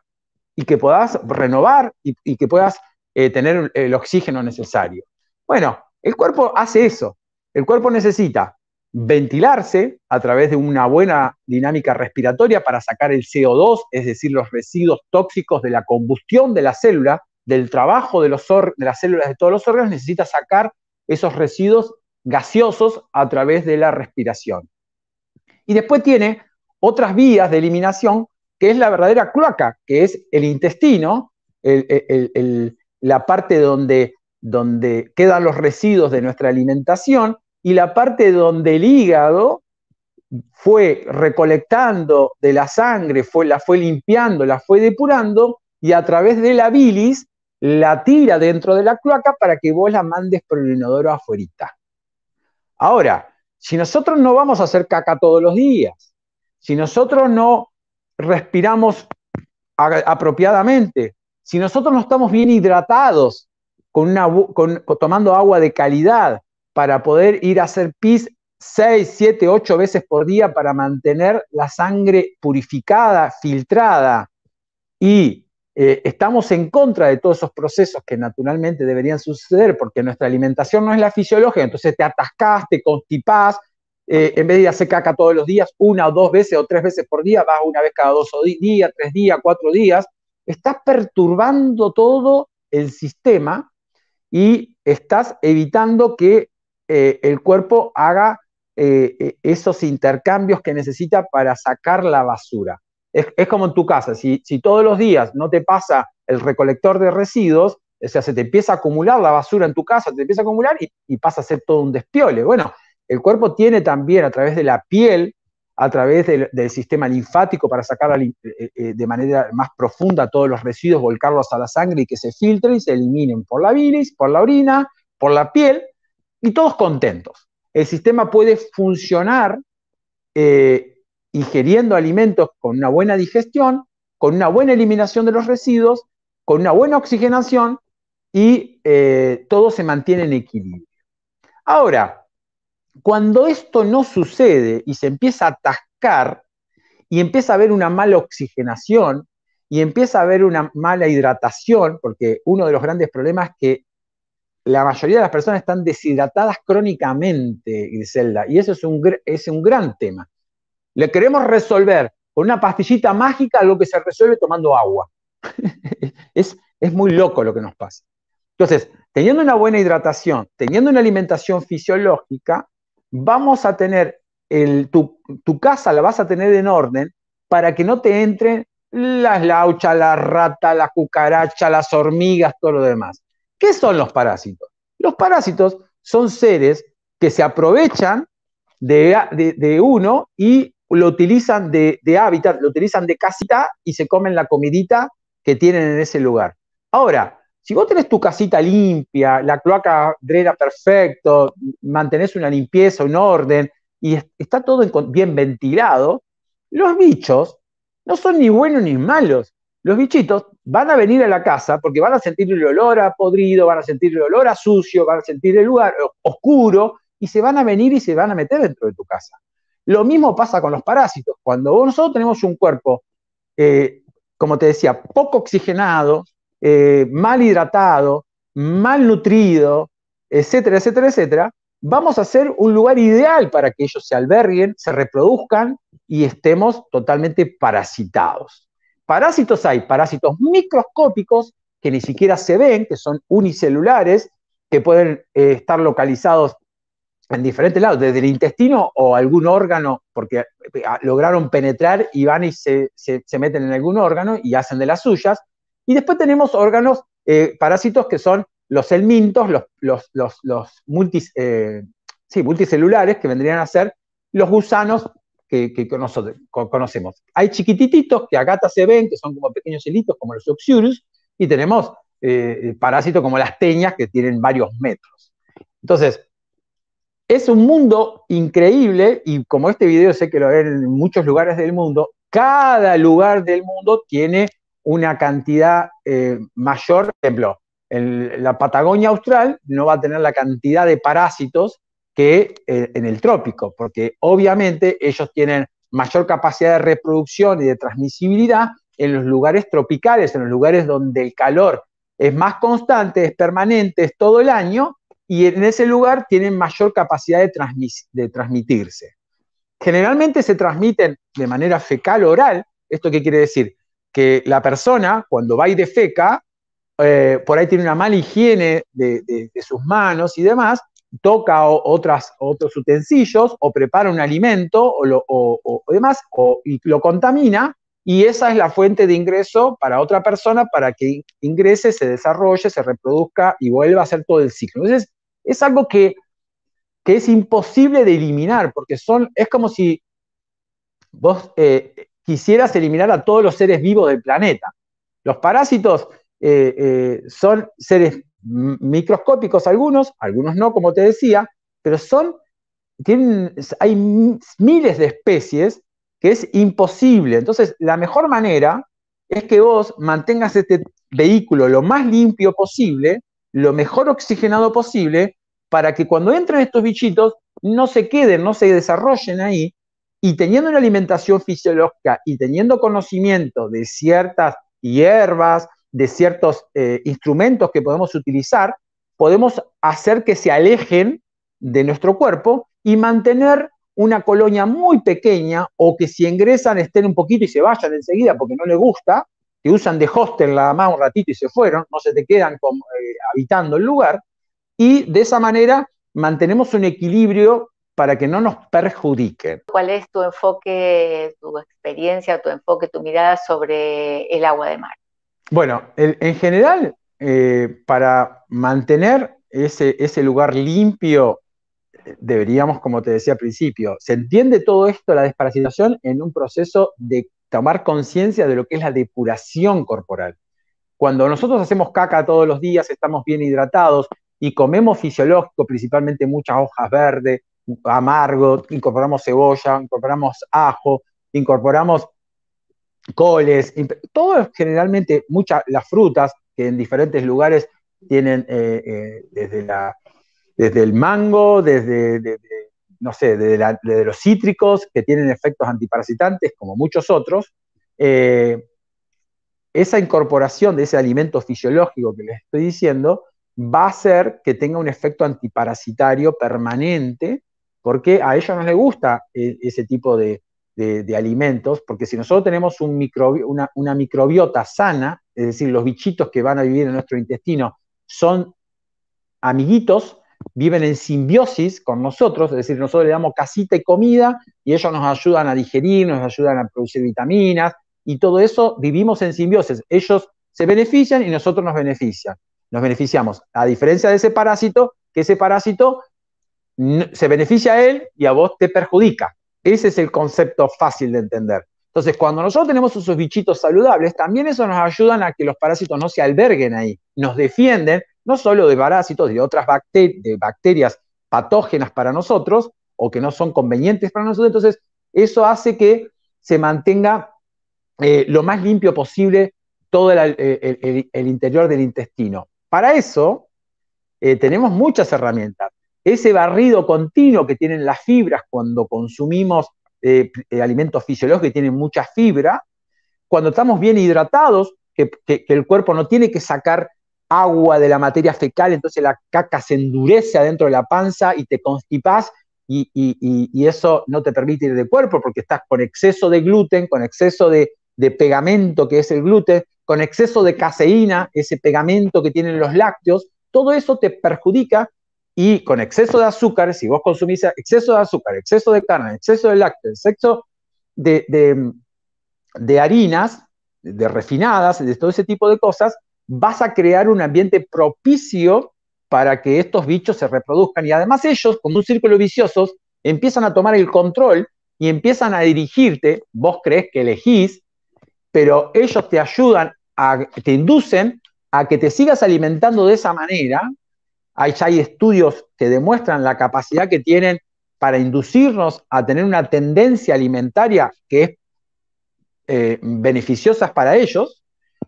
y que puedas renovar y que puedas eh, tener el oxígeno necesario. Bueno, el cuerpo hace eso. El cuerpo necesita ventilarse a través de una buena dinámica respiratoria para sacar el CO2, es decir, los residuos tóxicos de la combustión de la célula, del trabajo de, los de las células de todos los órganos, necesita sacar esos residuos gaseosos a través de la respiración. Y después tiene otras vías de eliminación, que es la verdadera cloaca, que es el intestino, el, el, la parte donde, donde quedan los residuos de nuestra alimentación y la parte donde el hígado fue recolectando de la sangre, fue, la fue limpiando, la fue depurando y a través de la bilis la tira dentro de la cloaca para que vos la mandes por el inodoro afuera. Ahora, si nosotros no vamos a hacer caca todos los días, si nosotros no respiramos apropiadamente, si nosotros no estamos bien hidratados, con una, tomando agua de calidad para poder ir a hacer pis seis, siete, ocho veces por día para mantener la sangre purificada, filtrada, y eh, estamos en contra de todos esos procesos que naturalmente deberían suceder porque nuestra alimentación no es la fisiológica, entonces te atascás, te constipás, eh, en vez de ir a hacer caca todos los días, una o dos veces o tres veces por día, vas una vez cada dos días, tres días, cuatro días, estás perturbando todo el sistema y estás evitando que eh, el cuerpo haga eh, eh, esos intercambios que necesita para sacar la basura. Es, como en tu casa, si, todos los días no te pasa el recolector de residuos, o sea, se te empieza a acumular la basura en tu casa, te empieza a acumular y, y pasa a ser todo un despiole. Bueno, el cuerpo tiene también a través de la piel a través del, sistema linfático para sacar eh, eh, eh, de manera más profunda todos los residuos, volcarlos a la sangre y que se filtren y se eliminen por la bilis, por la orina, por la piel y todos contentos. El sistema puede funcionar eh, ingiriendo alimentos con una buena digestión, con una buena eliminación de los residuos, con una buena oxigenación y todo se mantiene en equilibrio. Ahora, cuando esto no sucede y se empieza a atascar y empieza a haber una mala oxigenación y empieza a haber una mala hidratación, porque uno de los grandes problemas es que la mayoría de las personas están deshidratadas crónicamente, Griselda, y eso es un, gran tema. Le queremos resolver con una pastillita mágica algo que se resuelve tomando agua. es muy loco lo que nos pasa. Entonces, teniendo una buena hidratación, teniendo una alimentación fisiológica, vamos a tener tu, casa, la vas a tener en orden para que no te entren las lauchas, la rata, las cucarachas, las hormigas, todo lo demás. ¿Qué son los parásitos? Los parásitos son seres que se aprovechan de, uno y lo utilizan de, de hábitat, lo utilizan de casita y se comen la comidita que tienen en ese lugar. Ahora, si vos tenés tu casita limpia, la cloaca drena perfecto, mantenés una limpieza, un orden, y está todo bien ventilado, los bichos no son ni buenos ni malos. Los bichitos van a venir a la casa porque van a sentir el olor a podrido, van a sentir el olor a sucio, van a sentir el lugar oscuro y se van a venir y se van a meter dentro de tu casa. Lo mismo pasa con los parásitos. Cuando nosotros tenemos un cuerpo, eh, como te decía, poco oxigenado, eh, mal hidratado, mal nutrido, etcétera, etcétera, etcétera, vamos a ser un lugar ideal para que ellos se alberguen, se reproduzcan y estemos totalmente parasitados. Parásitos hay, parásitos microscópicos que ni siquiera se ven, que son unicelulares, que pueden eh, estar localizados en diferentes lados, desde el intestino o algún órgano, porque eh, lograron penetrar y van y se meten en algún órgano y hacen de las suyas, y después tenemos órganos eh, parásitos que son los elmintos, los, los, eh, multicelulares, que vendrían a ser los gusanos que, conocemos. Hay chiquitititos que a se ven, que son como pequeños hilitos, como los oxurus, y tenemos eh, parásitos como las teñas, que tienen varios metros. Entonces, es un mundo increíble, y como este video sé que lo ven en muchos lugares del mundo, cada lugar del mundo tiene una cantidad eh, mayor, por ejemplo, en la Patagonia austral no va a tener la cantidad de parásitos que eh, en el trópico, porque obviamente ellos tienen mayor capacidad de reproducción y de transmisibilidad en los lugares tropicales, en los lugares donde el calor es más constante, es permanente, es todo el año, y en ese lugar tienen mayor capacidad de, de transmitirse. Generalmente se transmiten de manera fecal-oral, ¿esto qué quiere decir? que la persona, cuando va y defeca, eh, por ahí tiene una mala higiene de, sus manos y demás, toca otras, otros utensilios o prepara un alimento o, o, demás y lo contamina y esa es la fuente de ingreso para otra persona para que ingrese, se desarrolle, se reproduzca y vuelva a hacer todo el ciclo. Entonces, es algo que, es imposible de eliminar porque son, es como si vos eh, quisieras eliminar a todos los seres vivos del planeta. Los parásitos eh, eh, son seres microscópicos algunos, algunos no, como te decía, pero son, tienen, hay miles de especies que es imposible. Entonces, la mejor manera es que vos mantengas este vehículo lo más limpio posible, lo mejor oxigenado posible, para que cuando entren estos bichitos no se queden, no se desarrollen ahí y teniendo una alimentación fisiológica y teniendo conocimiento de ciertas hierbas, de ciertos eh, instrumentos que podemos utilizar, podemos hacer que se alejen de nuestro cuerpo y mantener una colonia muy pequeña o que si ingresan estén un poquito y se vayan enseguida porque no les gusta, que usan de hostel nada más un ratito y se fueron, no se te quedan eh, habitando el lugar, y de esa manera mantenemos un equilibrio para que no nos perjudiquen. ¿Cuál es tu enfoque, tu experiencia, tu enfoque, tu mirada sobre el agua de mar? Bueno, en general, eh, para mantener ese, ese lugar limpio, deberíamos, como te decía al principio, se entiende todo esto, la desparasitación, en un proceso de tomar conciencia de lo que es la depuración corporal. Cuando nosotros hacemos caca todos los días, estamos bien hidratados y comemos fisiológico, principalmente muchas hojas verdes, amargo, incorporamos cebolla, incorporamos ajo, incorporamos coles, todo generalmente, muchas las frutas que en diferentes lugares tienen eh, eh, desde, desde el mango, desde, no sé, los cítricos, que tienen efectos antiparasitantes, como muchos otros. Eh, esa incorporación de ese alimento fisiológico que les estoy diciendo va a hacer que tenga un efecto antiparasitario permanente porque a ellos no les gusta e, ese tipo de, alimentos, porque si nosotros tenemos una, microbiota sana, es decir, los bichitos que van a vivir en nuestro intestino son amiguitos, viven en simbiosis con nosotros, es decir, nosotros le damos casita y comida y ellos nos ayudan a digerir, nos ayudan a producir vitaminas y todo eso vivimos en simbiosis. Ellos se benefician y nosotros nos benefician. Nos beneficiamos, a diferencia de ese parásito, que ese parásito se beneficia a él y a vos te perjudica. Ese es el concepto fácil de entender. Entonces, cuando nosotros tenemos esos bichitos saludables, también eso nos ayuda a que los parásitos no se alberguen ahí, nos defienden no solo de parásitos, de otras bacterias patógenas para nosotros o que no son convenientes para nosotros. Entonces, eso hace que se mantenga eh, lo más limpio posible todo el, interior del intestino. Para eso, eh, tenemos muchas herramientas ese barrido continuo que tienen las fibras cuando consumimos eh, eh, alimentos fisiológicos que tienen mucha fibra, cuando estamos bien hidratados, que, el cuerpo no tiene que sacar agua de la materia fecal, entonces la caca se endurece adentro de la panza y te constipas y, eso no te permite ir de cuerpo porque estás con exceso de gluten, con exceso de, de pegamento que es el gluten, con exceso de caseína, ese pegamento que tienen los lácteos, todo eso te perjudica y con exceso de azúcar, si vos consumís exceso de azúcar, exceso de carne, exceso de lácteos, exceso de, de, harinas, de refinadas, de todo ese tipo de cosas, vas a crear un ambiente propicio para que estos bichos se reproduzcan. Y además ellos, con un círculo vicioso, empiezan a tomar el control y empiezan a dirigirte, vos crees que elegís, pero ellos te ayudan, a, te inducen a que te sigas alimentando de esa manera hay, ya hay estudios que demuestran la capacidad que tienen para inducirnos a tener una tendencia alimentaria que es eh, beneficiosa para ellos.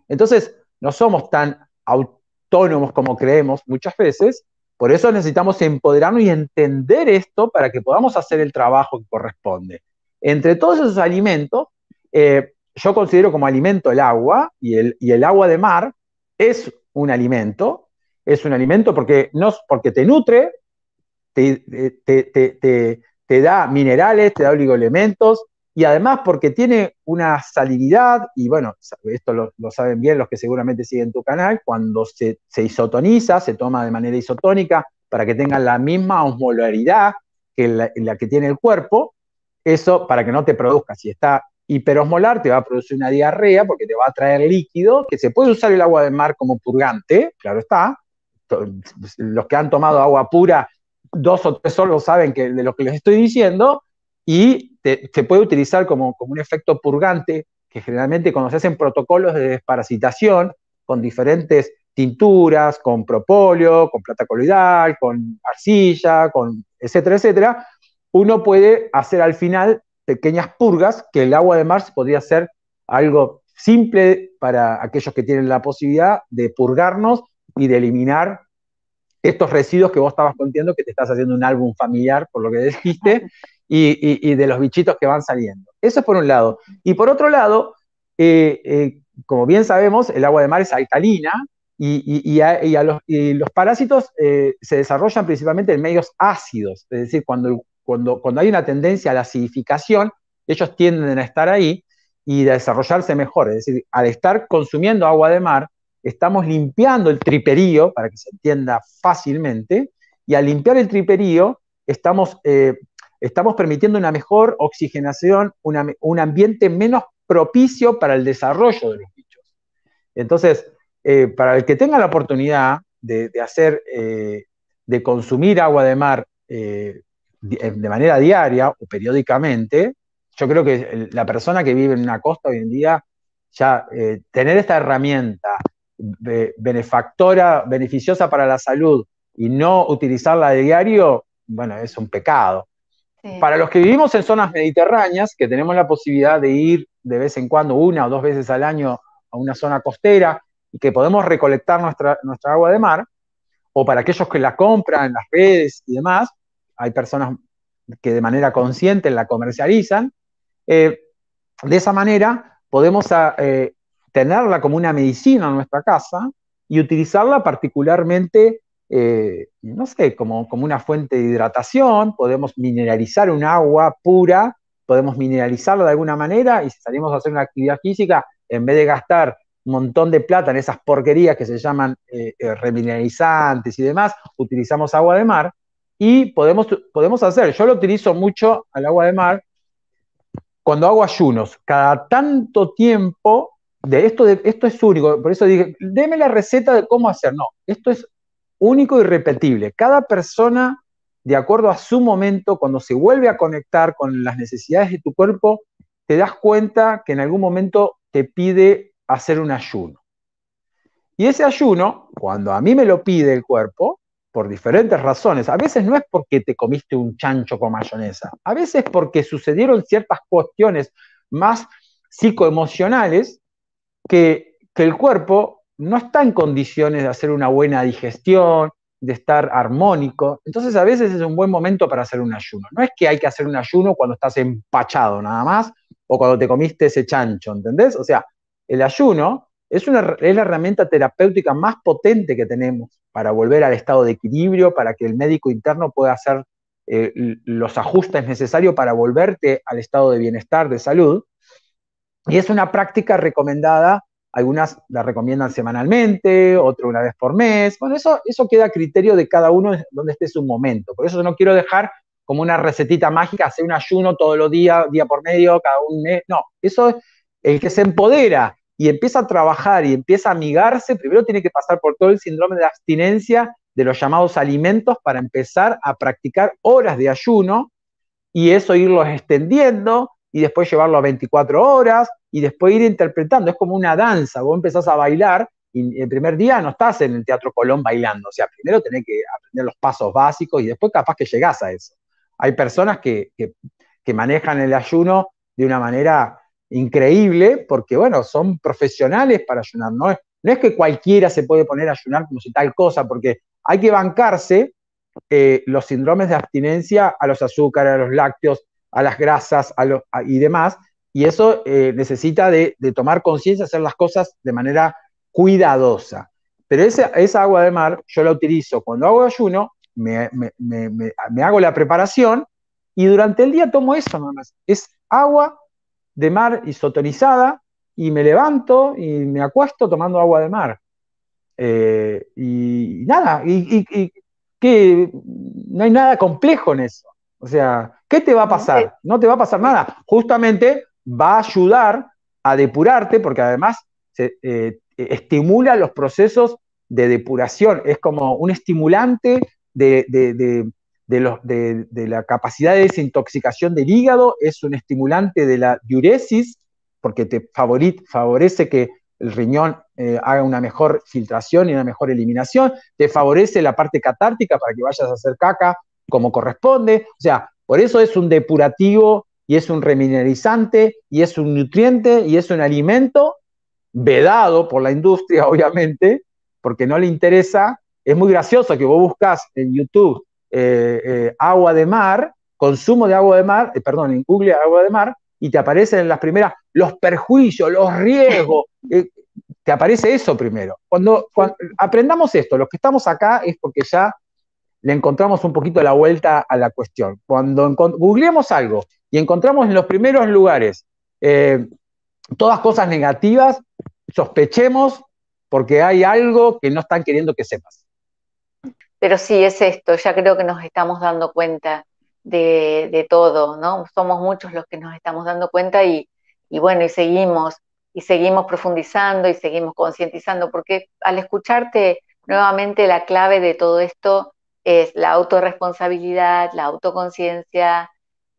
Entonces, no somos tan autónomos como creemos muchas veces. Por eso necesitamos empoderarnos y entender esto para que podamos hacer el trabajo que corresponde. Entre todos esos alimentos, eh, yo considero como alimento el agua y el agua de mar es un alimento, es un alimento porque, no, porque te nutre, eh, te, te, te, da minerales, te da oligoelementos y además porque tiene una salinidad, y bueno, esto lo, saben bien los que seguramente siguen tu canal, cuando se, isotoniza, se toma de manera isotónica para que tenga la misma osmolaridad que la, que tiene el cuerpo, eso para que no te produzca, si está hiperosmolar te va a producir una diarrea porque te va a traer líquido que se puede usar el agua de mar como purgante, claro está, los que han tomado agua pura, dos o tres solo saben que, de lo que les estoy diciendo, y se puede utilizar como, un efecto purgante, que generalmente cuando se hacen protocolos de desparasitación con diferentes tinturas, con propóleo, con plata coloidal, con arcilla, con etcétera, etcétera, uno puede hacer al final pequeñas purgas, que el agua de mar podría ser algo simple para aquellos que tienen la posibilidad de purgarnos y de eliminar estos residuos que vos estabas contiendo que te estás haciendo un álbum familiar, por lo que dijiste, y, y, de los bichitos que van saliendo. Eso es por un lado. Y por otro lado, eh, eh, como bien sabemos, el agua de mar es alcalina y, los, y, los, parásitos eh, se desarrollan principalmente en medios ácidos, es decir, cuando, cuando, cuando hay una tendencia a la acidificación, ellos tienden a estar ahí y a desarrollarse mejor, es decir, al estar consumiendo agua de mar, estamos limpiando el triperío, para que se entienda fácilmente, y al limpiar el triperío estamos, eh, estamos permitiendo una mejor oxigenación, un ambiente menos propicio para el desarrollo de los bichos. Entonces, eh, para el que tenga la oportunidad de, hacer, eh, de consumir agua de mar de manera diaria o periódicamente, yo creo que la persona que vive en una costa hoy en día, ya tener esta herramienta benefactora, beneficiosa para la salud y no utilizarla de diario, bueno, es un pecado. Para los que vivimos en zonas mediterráneas, que tenemos la posibilidad de ir de vez en cuando, una o dos veces al año, a una zona costera y que podemos recolectar nuestra, nuestra agua de mar, o para aquellos que la compran en las redes y demás, hay personas que de manera consciente la comercializan, eh, de esa manera podemos ah, eh, tenerla como una medicina en nuestra casa y utilizarla particularmente, eh, no sé, como, como una fuente de hidratación, podemos mineralizar un agua pura, podemos mineralizarla de alguna manera y si salimos a hacer una actividad física, en vez de gastar un montón de plata en esas porquerías que se llaman eh, eh, remineralizantes y demás, utilizamos agua de mar y podemos, podemos hacer, yo lo utilizo mucho al agua de mar cuando hago ayunos, cada tanto tiempo de esto, esto es único, por eso dije, deme la receta de cómo hacer. No, esto es único y repetible. Cada persona, de acuerdo a su momento, cuando se vuelve a conectar con las necesidades de tu cuerpo, te das cuenta que en algún momento te pide hacer un ayuno. Y ese ayuno, cuando a mí me lo pide el cuerpo, por diferentes razones, a veces no es porque te comiste un chancho con mayonesa, a veces porque sucedieron ciertas cuestiones más psicoemocionales que, el cuerpo no está en condiciones de hacer una buena digestión, de estar armónico. Entonces a veces es un buen momento para hacer un ayuno. No es que hay que hacer un ayuno cuando estás empachado nada más o cuando te comiste ese chancho, ¿entendés? O sea, el ayuno es, una, la herramienta terapéutica más potente que tenemos para volver al estado de equilibrio, para que el médico interno pueda hacer eh, los ajustes necesarios para volverte al estado de bienestar, de salud. Y es una práctica recomendada, algunas la recomiendan semanalmente, otra una vez por mes. Bueno, eso, eso queda a criterio de cada uno donde esté su momento. Por eso no quiero dejar como una recetita mágica, hacer un ayuno todos los días, día por medio, cada un mes. No, eso es el que se empodera y empieza a trabajar y empieza a amigarse, primero tiene que pasar por todo el síndrome de abstinencia de los llamados alimentos para empezar a practicar horas de ayuno y eso irlos extendiendo y después llevarlo a 24 horas y después ir interpretando. Es como una danza, vos empezás a bailar y el primer día no estás en el Teatro Colón bailando, o sea, primero tenés que aprender los pasos básicos y después capaz que llegás a eso. Hay personas que, manejan el ayuno de una manera increíble porque, bueno, son profesionales para ayunar, no es, que cualquiera se puede poner a ayunar como si tal cosa, porque hay que bancarse eh, los síndromes de abstinencia a los azúcares, a los lácteos, a las grasas a y demás, y eso eh, necesita de, tomar conciencia, hacer las cosas de manera cuidadosa. Pero esa, esa, agua de mar yo la utilizo cuando hago ayuno, me, hago la preparación y durante el día tomo eso nomás. Es agua de mar isotonizada y me levanto y me acuesto tomando agua de mar. Eh, y, nada, no hay nada complejo en eso. O sea, ¿qué te va a pasar? Eh, no te va a pasar nada. Justamente va a ayudar a depurarte porque además eh, estimula los procesos de depuración, es como un estimulante de, de, la capacidad de desintoxicación del hígado, es un estimulante de la diuresis, porque te favorece que el riñón eh, haga una mejor filtración y una mejor eliminación, te favorece la parte catártica para que vayas a hacer caca como corresponde, o sea, por eso es un depurativo y es un remineralizante, y es un nutriente, y es un alimento vedado por la industria, obviamente, porque no le interesa. Es muy gracioso que vos buscas en YouTube eh, eh, agua de mar, consumo de agua de mar, eh, perdón, en Google agua de mar, y te aparecen en las primeras los perjuicios, los riesgos. te aparece eso primero. cuando aprendamos esto, los que estamos acá es porque ya le encontramos un poquito la vuelta a la cuestión. Cuando googleamos algo y encontramos en los primeros lugares eh, todas cosas negativas, sospechemos porque hay algo que no están queriendo que sepas. Pero sí, es esto, ya creo que nos estamos dando cuenta de, todo, ¿no? Somos muchos los que nos estamos dando cuenta y, bueno, y seguimos, y seguimos profundizando y seguimos concientizando, porque al escucharte nuevamente la clave de todo esto es la autorresponsabilidad, la autoconciencia,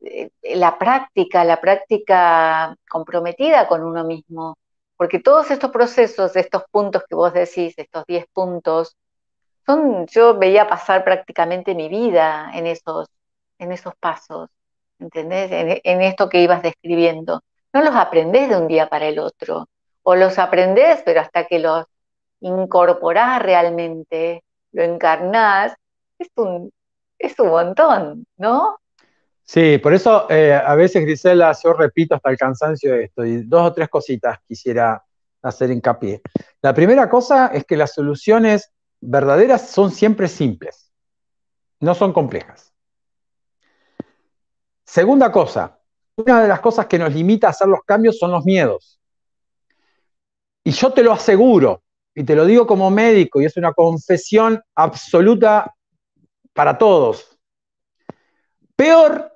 eh, la práctica, la práctica comprometida con uno mismo, porque todos estos procesos, estos puntos que vos decís, estos 10 puntos, son, yo veía pasar prácticamente mi vida en esos, en esos pasos, ¿entendés? En, esto que ibas describiendo. No los aprendés de un día para el otro, o los aprendés, pero hasta que los incorporás realmente, lo encarnás, es un, es un montón, ¿no? Sí, por eso eh, a veces, Grisela, yo repito hasta el cansancio esto, y dos o tres cositas quisiera hacer hincapié. La primera cosa es que las soluciones verdaderas son siempre simples, no son complejas. Segunda cosa, una de las cosas que nos limita a hacer los cambios son los miedos. Y yo te lo aseguro, y te lo digo como médico, y es una confesión absoluta para todos. Peor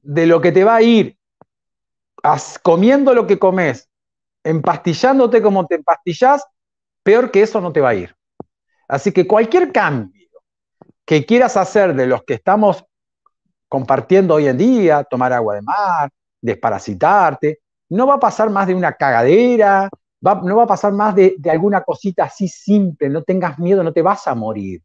de lo que te va a ir comiendo lo que comes, empastillándote como te empastillas, peor que eso no te va a ir. Así que cualquier cambio que quieras hacer de los que estamos compartiendo hoy en día, tomar agua de mar, desparasitarte, no va a pasar más de una cagadera, no va a pasar más de alguna cosita así simple, no tengas miedo, no te vas a morir.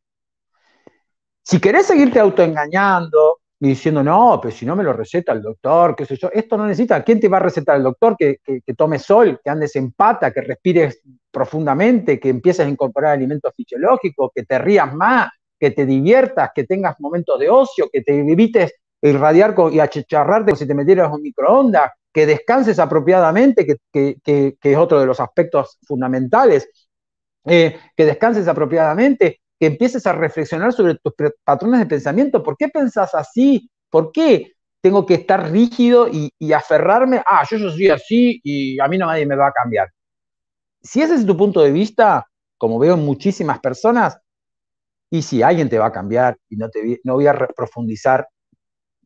Si querés seguirte autoengañando y diciendo, no, pero si no me lo receta el doctor, qué sé yo, esto no necesita, ¿quién te va a recetar el doctor? Que, tomes sol, que andes en pata, que respires profundamente, que empieces a incorporar alimentos fisiológicos, que te rías más, que te diviertas, que tengas momentos de ocio, que te evites irradiar y achicharrarte como si te metieras un microondas, que descanses apropiadamente, que, es otro de los aspectos fundamentales, eh, que descanses apropiadamente, que empieces a reflexionar sobre tus patrones de pensamiento. ¿Por qué pensás así? ¿Por qué tengo que estar rígido y, aferrarme? Ah, yo, soy así y a mí no nadie me va a cambiar. Si ese es tu punto de vista, como veo en muchísimas personas, y si alguien te va a cambiar y no, voy a profundizar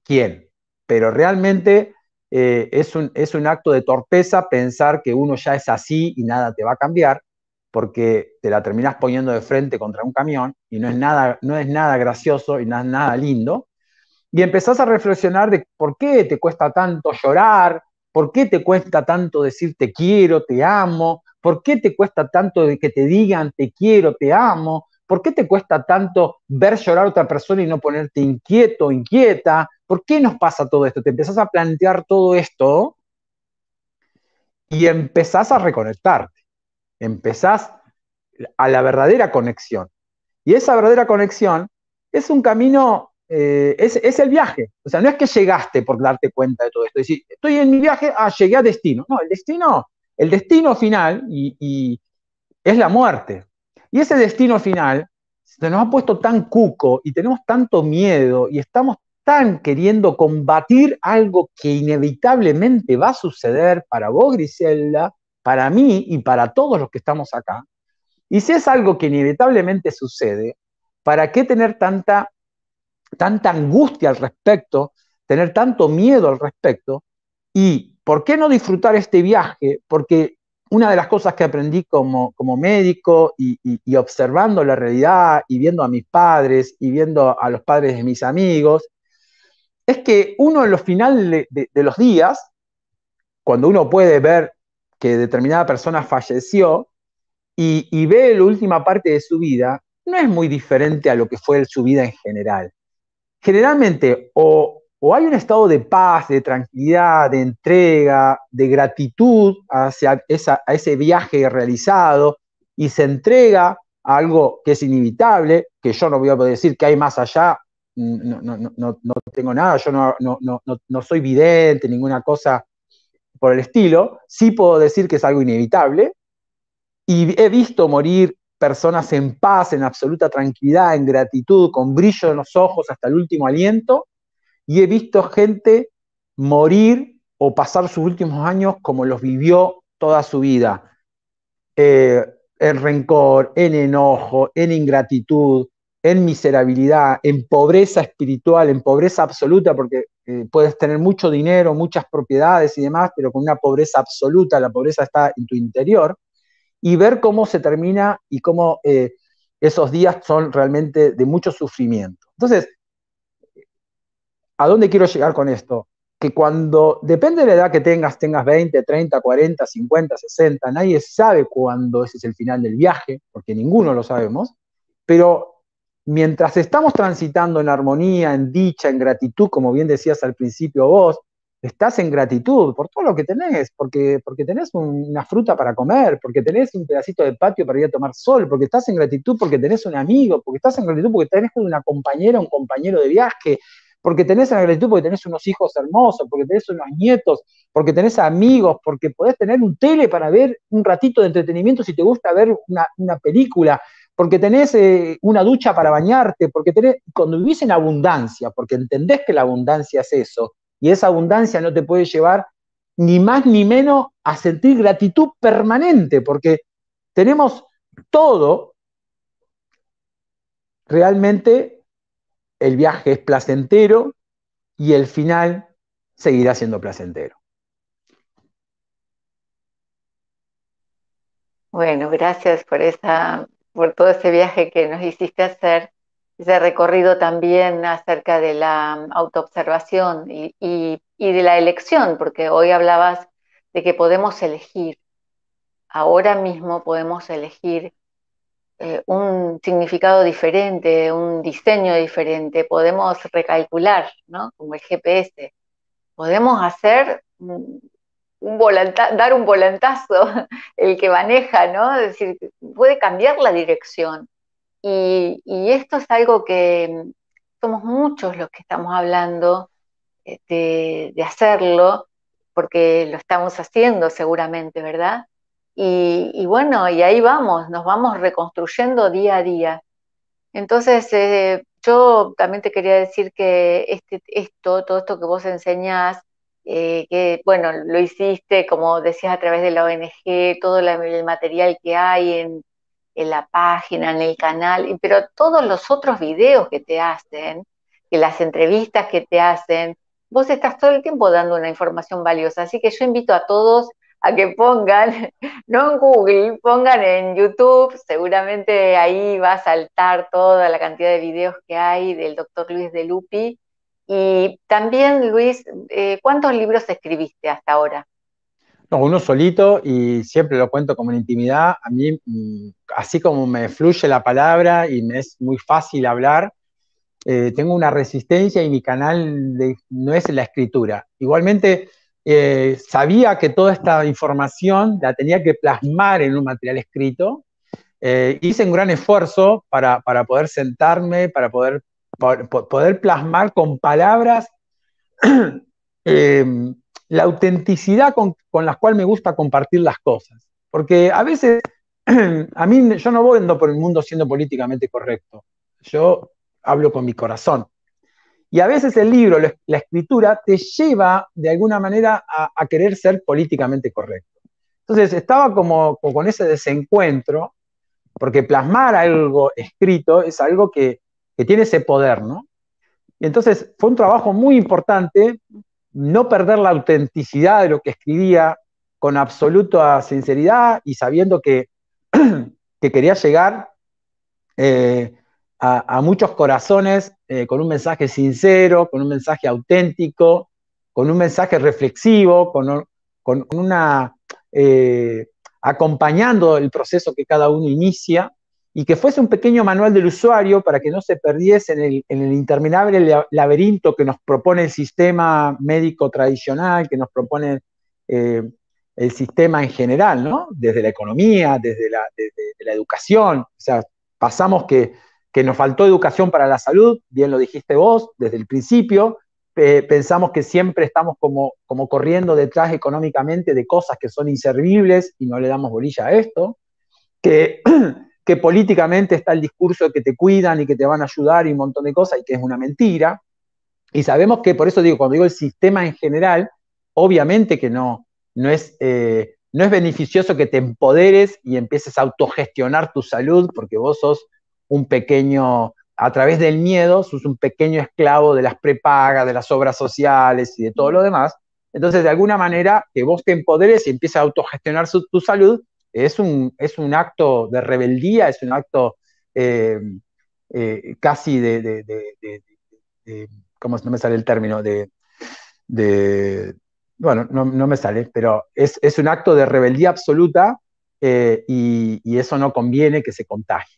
quién, pero realmente eh, es un acto de torpeza pensar que uno ya es así y nada te va a cambiar porque te la terminás poniendo de frente contra un camión y no es nada, no es nada gracioso y no es nada lindo. Y empezás a reflexionar de por qué te cuesta tanto llorar, por qué te cuesta tanto decir te quiero, te amo, por qué te cuesta tanto que te digan te quiero, te amo, por qué te cuesta tanto ver llorar a otra persona y no ponerte inquieto, inquieta, por qué nos pasa todo esto. Te empezás a plantear todo esto y empezás a reconectar empezás a la verdadera conexión. Y esa verdadera conexión es un camino, eh, es, el viaje. O sea, no es que llegaste por darte cuenta de todo esto. Es decir, estoy en mi viaje, ah, llegué a destino. No, el destino, el destino final y, es la muerte. Y ese destino final se nos ha puesto tan cuco y tenemos tanto miedo y estamos tan queriendo combatir algo que inevitablemente va a suceder para vos, Griselda, para mí y para todos los que estamos acá, y si es algo que inevitablemente sucede, ¿para qué tener tanta, tanta angustia al respecto, tener tanto miedo al respecto? ¿Y por qué no disfrutar este viaje? Porque una de las cosas que aprendí como, como médico y, observando la realidad y viendo a mis padres y viendo a los padres de mis amigos, es que uno en los finales de los días, cuando uno puede ver que determinada persona falleció y, ve la última parte de su vida, no es muy diferente a lo que fue su vida en general. Generalmente, o, hay un estado de paz, de tranquilidad, de entrega, de gratitud hacia ese viaje realizado y se entrega a algo que es inevitable, que yo no voy a poder decir que hay más allá, mm, no, no, no, no tengo nada, yo no soy vidente, ninguna cosa por el estilo, sí puedo decir que es algo inevitable y he visto morir personas en paz, en absoluta tranquilidad, en gratitud, con brillo en los ojos hasta el último aliento y he visto gente morir o pasar sus últimos años como los vivió toda su vida, eh, en rencor, en enojo, en ingratitud, en miserabilidad, en pobreza espiritual, en pobreza absoluta, porque eh, puedes tener mucho dinero, muchas propiedades y demás, pero con una pobreza absoluta, la pobreza está en tu interior, y ver cómo se termina y cómo eh, esos días son realmente de mucho sufrimiento. Entonces, ¿a dónde quiero llegar con esto? Que cuando, depende de la edad que tengas, tengas 20, 30, 40, 50, 60, nadie sabe cuándo ese es el final del viaje, porque ninguno lo sabemos, pero mientras estamos transitando en armonía, en dicha, en gratitud, como bien decías al principio vos, estás en gratitud por todo lo que tenés, porque, porque tenés una fruta para comer, porque tenés un pedacito de patio para ir a tomar sol, porque estás en gratitud porque tenés un amigo, porque estás en gratitud porque tenés una compañera, un compañero de viaje, porque tenés en gratitud porque tenés unos hijos hermosos, porque tenés unos nietos, porque tenés amigos, porque podés tener un tele para ver un ratito de entretenimiento si te gusta ver una película, porque tenés eh, una ducha para bañarte, porque tenés, cuando vivís en abundancia, porque entendés que la abundancia es eso, y esa abundancia no te puede llevar ni más ni menos a sentir gratitud permanente, porque tenemos todo, realmente el viaje es placentero y el final seguirá siendo placentero. Bueno, gracias por esa por todo ese viaje que nos hiciste hacer, ese recorrido también acerca de la um, autoobservación y, de la elección, porque hoy hablabas de que podemos elegir, ahora mismo podemos elegir eh, un significado diferente, un diseño diferente, podemos recalcular, ¿no? Como el GPS, podemos hacer mm, dar un volantazo el que maneja, ¿no? Es decir, puede cambiar la dirección. Y, esto es algo que mm, somos muchos los que estamos hablando eh, de, hacerlo, porque lo estamos haciendo seguramente, ¿verdad? Y, bueno, y ahí vamos, nos vamos reconstruyendo día a día. Entonces, eh, yo también te quería decir que este, esto, todo esto que vos enseñás, eh, que bueno, lo hiciste, como decías, a través de la ONG, todo el material que hay en, en, la página, en el canal, pero todos los otros videos que te hacen, que las entrevistas que te hacen, vos estás todo el tiempo dando una información valiosa. Así que yo invito a todos a que pongan, no en Google, pongan en YouTube, seguramente ahí va a saltar toda la cantidad de videos que hay del doctor Luis de Lupi y también, Luis, eh, ¿cuántos libros escribiste hasta ahora? No, uno solito y siempre lo cuento como una intimidad. A mí, mm, así como me fluye la palabra y me es muy fácil hablar, eh, tengo una resistencia y mi canal no es la escritura. Igualmente, eh, sabía que toda esta información la tenía que plasmar en un material escrito. hice un gran esfuerzo para, para poder sentarme, para poder poder plasmar con palabras em, la autenticidad con, con la cual me gusta compartir las cosas. Porque a veces, a mí yo no voy por el mundo siendo políticamente correcto, yo hablo con mi corazón. Y a veces el libro, la escritura, te lleva de alguna manera a, querer ser políticamente correcto. Entonces estaba como, con ese desencuentro, porque plasmar algo escrito es algo que que tiene ese poder, ¿no? entonces fue un trabajo muy importante no perder la autenticidad de lo que escribía con absoluta sinceridad y sabiendo que, que quería llegar eh, a, muchos corazones eh, con un mensaje sincero, con un mensaje auténtico, con un mensaje reflexivo, con, una eh, acompañando el proceso que cada uno inicia y que fuese un pequeño manual del usuario para que no se perdiese en el, interminable laberinto que nos propone el sistema médico tradicional, que nos propone eh, el sistema en general, ¿no? Desde la economía, desde la, educación, o sea, pasamos que, nos faltó educación para la salud, bien lo dijiste vos desde el principio, pensamos que siempre estamos como, como corriendo detrás económicamente de cosas que son inservibles y no le damos bolilla a esto, que que políticamente está el discurso de que te cuidan y que te van a ayudar y un montón de cosas y que es una mentira. Y sabemos que, por eso digo, cuando digo el sistema en general, obviamente que no, no es, eh, no es beneficioso que te empoderes y empieces a autogestionar tu salud porque vos sos un pequeño, a través del miedo, sos un pequeño esclavo de las prepagas, de las obras sociales y de todo lo demás. Entonces, de alguna manera, que vos te empoderes y empieces a autogestionar tu salud, es un, es un acto de rebeldía, es un acto eh, eh, casi de, de, ¿Cómo no me sale el término? De. bueno, no, me sale, pero es, un acto de rebeldía absoluta eh, y, eso no conviene que se contagie,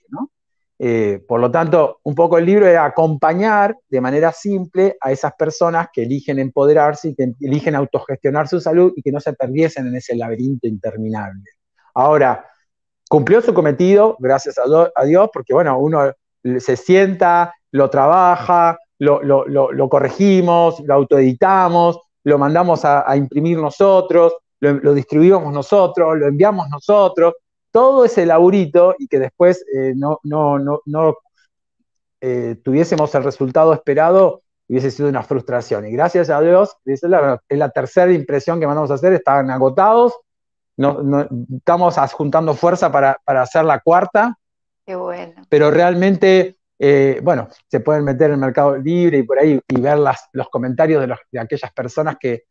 por lo tanto, un poco el libro era acompañar de manera simple a esas personas que eligen empoderarse y que eligen autogestionar su salud y que no se perdiesen en ese laberinto interminable. Ahora, cumplió su cometido, gracias a, Dios, porque bueno, uno se sienta, lo trabaja, lo, lo, corregimos, lo autoeditamos, lo mandamos a, imprimir nosotros, lo, distribuimos nosotros, lo enviamos nosotros, todo ese laburito y que después eh, no, no, no, no eh, tuviésemos el resultado esperado, hubiese sido una frustración. Y gracias a Dios, es la, es la tercera impresión que mandamos a hacer, estaban agotados, estamos juntando fuerza para, hacer la cuarta. Qué bueno. Pero realmente, eh, bueno, se pueden meter en el mercado libre y por ahí y ver los comentarios de, aquellas personas que,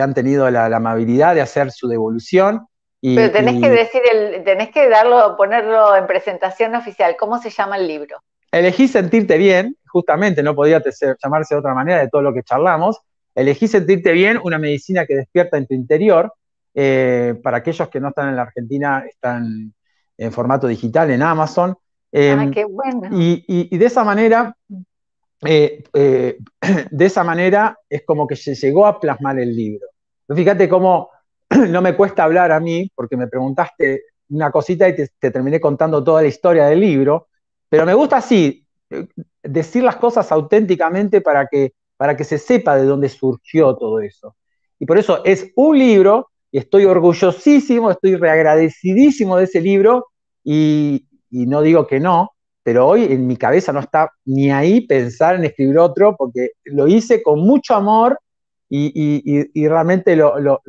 han tenido la, amabilidad de hacer su devolución. pero tenés que decir, tenés que darlo, ponerlo en presentación oficial. ¿Cómo se llama el libro? Elegí sentirte bien, justamente, no podía llamarse de otra manera de todo lo que charlamos. Elegí sentirte bien, una medicina que despierta en tu interior, eh, para aquellos que no están en la Argentina, están en formato digital en Amazon. Em, qué bueno. y, de esa manera, eh, eh, de esa manera es como que se llegó a plasmar el libro. Fíjate cómo no me cuesta hablar a mí, porque me preguntaste una cosita y te, terminé contando toda la historia del libro, pero me gusta así, decir las cosas auténticamente para que, para que se sepa de dónde surgió todo eso. Y por eso es un libro y estoy orgullosísimo, estoy reagradecidísimo de ese libro y, no digo que no, pero hoy en mi cabeza no está ni ahí pensar en escribir otro porque lo hice con mucho amor y, realmente lo,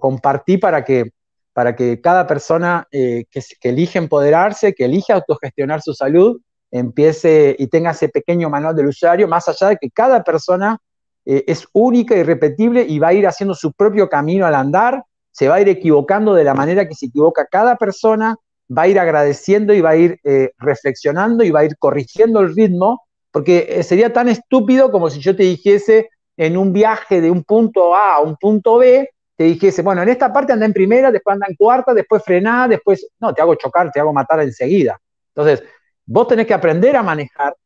compartí para que, para que cada persona eh, que, que, elige empoderarse, que elige autogestionar su salud, empiece y tenga ese pequeño manual del usuario, más allá de que cada persona eh, es única, irrepetible y va a ir haciendo su propio camino al andar, se va a ir equivocando de la manera que se equivoca cada persona, va a ir agradeciendo y va a ir eh, reflexionando y va a ir corrigiendo el ritmo, porque eh, sería tan estúpido como si yo te dijese en un viaje de un punto A a un punto B, te dijese, bueno, en esta parte anda en primera, después anda en cuarta, después frená, después, no, te hago chocar, te hago matar enseguida. Entonces, vos tenés que aprender a manejar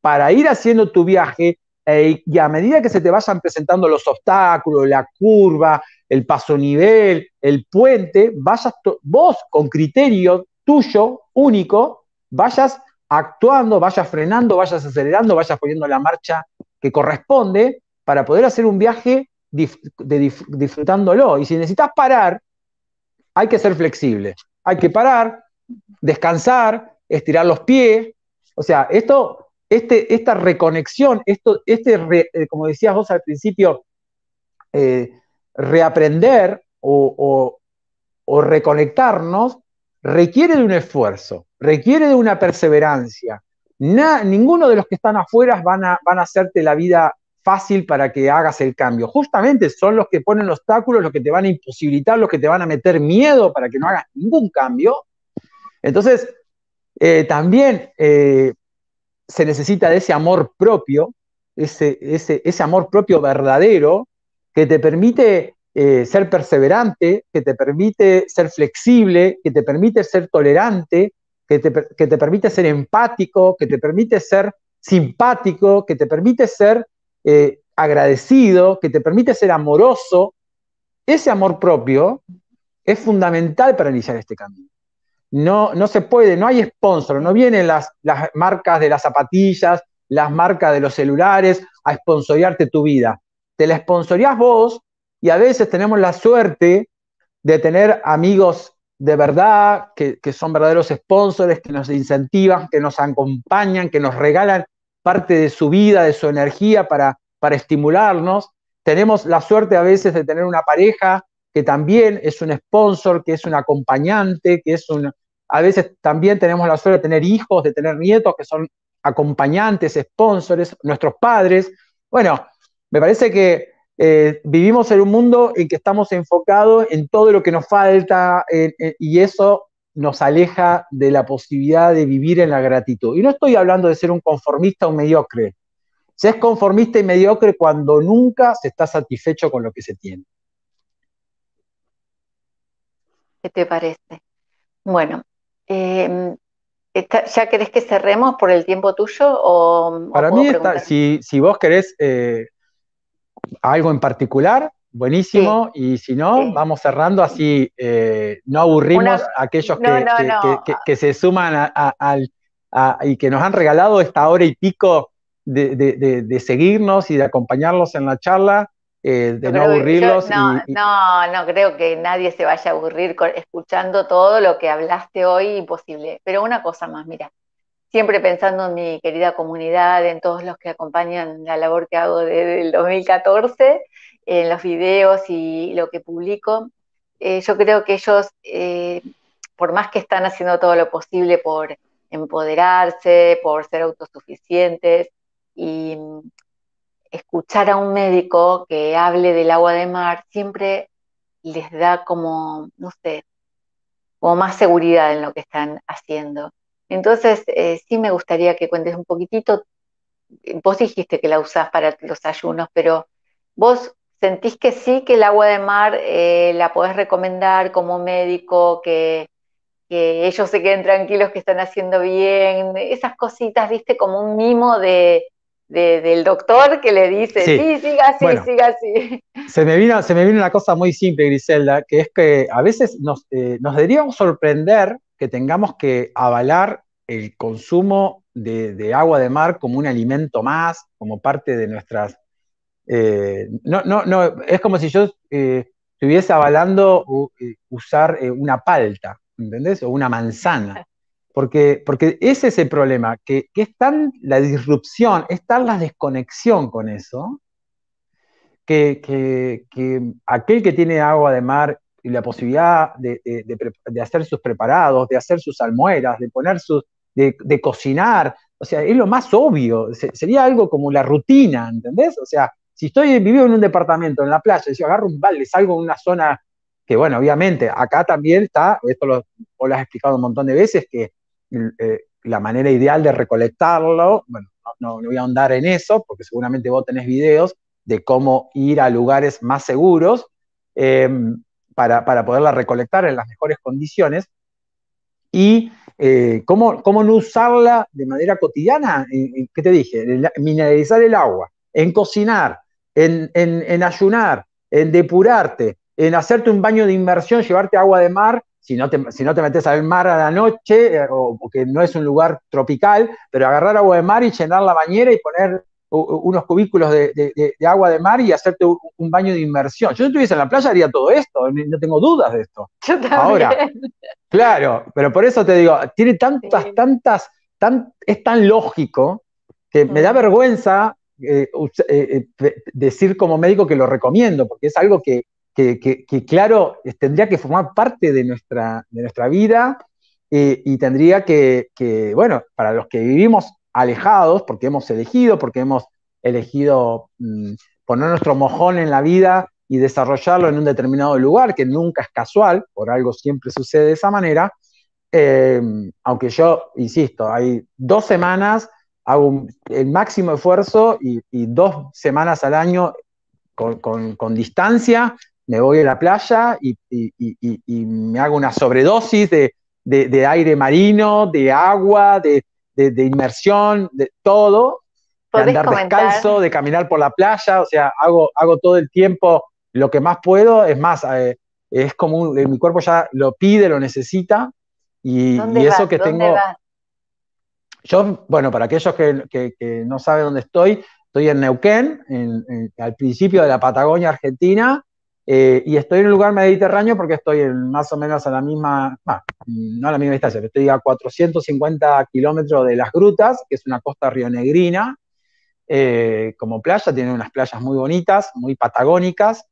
para ir haciendo tu viaje eh, y a medida que se te vayan presentando los obstáculos, la curva, el paso nivel, el puente, vayas vos con criterio tuyo, único, vayas actuando, vayas frenando, vayas acelerando, vayas poniendo la marcha que corresponde para poder hacer un viaje disfrutándolo. Y si necesitas parar, hay que ser flexible. Hay que parar, descansar, estirar los pies. O sea, esto este, esta reconexión, esto, este, eh, como decías vos al principio, eh, reaprender o, reconectarnos requiere de un esfuerzo, requiere de una perseverancia. ninguno de los que están afuera van a, van a hacerte la vida fácil para que hagas el cambio. Justamente son los que ponen obstáculos, los que te van a imposibilitar, los que te van a meter miedo para que no hagas ningún cambio. Entonces, eh, también se necesita de ese amor propio, ese, ese amor propio verdadero que te permite eh, ser perseverante, que te permite ser flexible, que te permite ser tolerante, que te, permite ser empático, que te permite ser simpático, que te permite ser eh, agradecido, que te permite ser amoroso. Ese amor propio es fundamental para iniciar este camino no, no se puede, no hay sponsor, no vienen las, las marcas de las zapatillas, las marcas de los celulares a sponsorearte tu vida. Te la sponsoreás vos y a veces tenemos la suerte de tener amigos de verdad, que, son verdaderos sponsores, que nos incentivan, que nos acompañan, que nos regalan parte de su vida, de su energía para, para estimularnos. Tenemos la suerte a veces de tener una pareja que también es un sponsor, que es un acompañante, que es un, a veces también tenemos la suerte de tener hijos, de tener nietos que son acompañantes, sponsores, nuestros padres. Bueno, me parece que eh, vivimos en un mundo en que estamos enfocados en todo lo que nos falta y eso nos aleja de la posibilidad de vivir en la gratitud. Y no estoy hablando de ser un conformista o un mediocre. Se es conformista y mediocre cuando nunca se está satisfecho con lo que se tiene. ¿Qué te parece? Bueno, Em, ¿Ya querés que cerremos por el tiempo tuyo? O, Para mí, está, si, vos querés eh, algo en particular, buenísimo, y si no, vamos cerrando así, eh, no aburrimos a aquellos que, que, se suman a, y que nos han regalado esta hora y pico de seguirnos y de acompañarlos en la charla. Eh, de no aburrirlos. no, no, no creo que nadie se vaya a aburrir escuchando todo lo que hablaste hoy imposible, Pero una cosa más, mira, siempre pensando en mi querida comunidad, en todos los que acompañan la labor que hago desde el 2014, en los videos y lo que publico, eh, yo creo que ellos, eh, por más que están haciendo todo lo posible por empoderarse, por ser autosuficientes y escuchar a un médico que hable del agua de mar siempre les da como, no sé, como más seguridad en lo que están haciendo. Entonces, eh, sí me gustaría que cuentes un poquitito. Vos dijiste que la usás para los ayunos, pero vos sentís que sí, que el agua de mar eh, la podés recomendar como médico, que ellos se queden tranquilos que están haciendo bien, esas cositas, viste, como un mimo de, del doctor que le dice, sí, siga así, siga así. Se me, vino, se me una cosa muy simple, Griselda, que es que a veces nos, eh, deberíamos sorprender que tengamos que avalar el consumo de, agua de mar como un alimento más, como parte de nuestras... Eh, no, no, no, es como si yo eh, estuviese avalando usar una palta, ¿entendés? O una manzana. Porque, porque ese es el problema, que, que es tan la disrupción, es tan la desconexión con eso, que, que, que aquel que tiene agua de mar y la posibilidad de, de, hacer sus preparados, de hacer sus almueras, de poner sus, de, cocinar, o sea, es lo más obvio, sería algo como la rutina, ¿entendés? O sea, si estoy viviendo en un departamento, en la playa, y si agarro un balde, salgo a una zona que, bueno, obviamente, acá también está, esto lo, lo has explicado un montón de veces, que eh, la manera ideal de recolectarlo, bueno, no, voy a ahondar en eso, porque seguramente vos tenés videos de cómo ir a lugares más seguros em, para, poderla recolectar en las mejores condiciones, y eh, cómo, no usarla de manera cotidiana, ¿qué te dije? mineralizar el agua, en cocinar, en ayunar, en depurarte, en hacerte un baño de inmersión, llevarte agua de mar si no, te, metes al mar a la noche, eh, o porque no es un lugar tropical, pero agarrar agua de mar y llenar la bañera y poner unos cubículos de, agua de mar y hacerte un, baño de inmersión. Yo si estuviese en la playa haría todo esto, eh, no tengo dudas de esto. Ahora, claro, pero por eso te digo, tiene tantas, tantas, tan, es tan lógico que me da mm. vergüenza eh, decir como médico que lo recomiendo, porque es algo que, que, claro, tendría que formar parte de nuestra, de nuestra vida eh, y tendría que, bueno, para los que vivimos alejados, porque hemos elegido, porque hemos elegido mm, poner nuestro mojón en la vida y desarrollarlo en un determinado lugar, que nunca es casual, por algo siempre sucede de esa manera, eh, aunque yo, insisto, hay dos semanas, hago el máximo esfuerzo y, dos semanas al año con distancia me voy a la playa y, me hago una sobredosis de, aire marino, de agua, de, inmersión, de todo, de andar descalzo, de caminar por la playa, o sea, hago, todo el tiempo lo que más puedo, es más, eh, es como eh, mi cuerpo ya lo pide, lo necesita, y, eso que tengo... Yo, bueno, para aquellos que, no saben dónde estoy, estoy en Neuquén, al principio de la Patagonia Argentina, eh, y estoy en un lugar mediterráneo porque estoy más o menos a la misma, no a la misma distancia, pero estoy a 450 kilómetros de las grutas, que es una costa rionegrina, eh, como playa, tiene unas playas muy bonitas, muy patagónicas.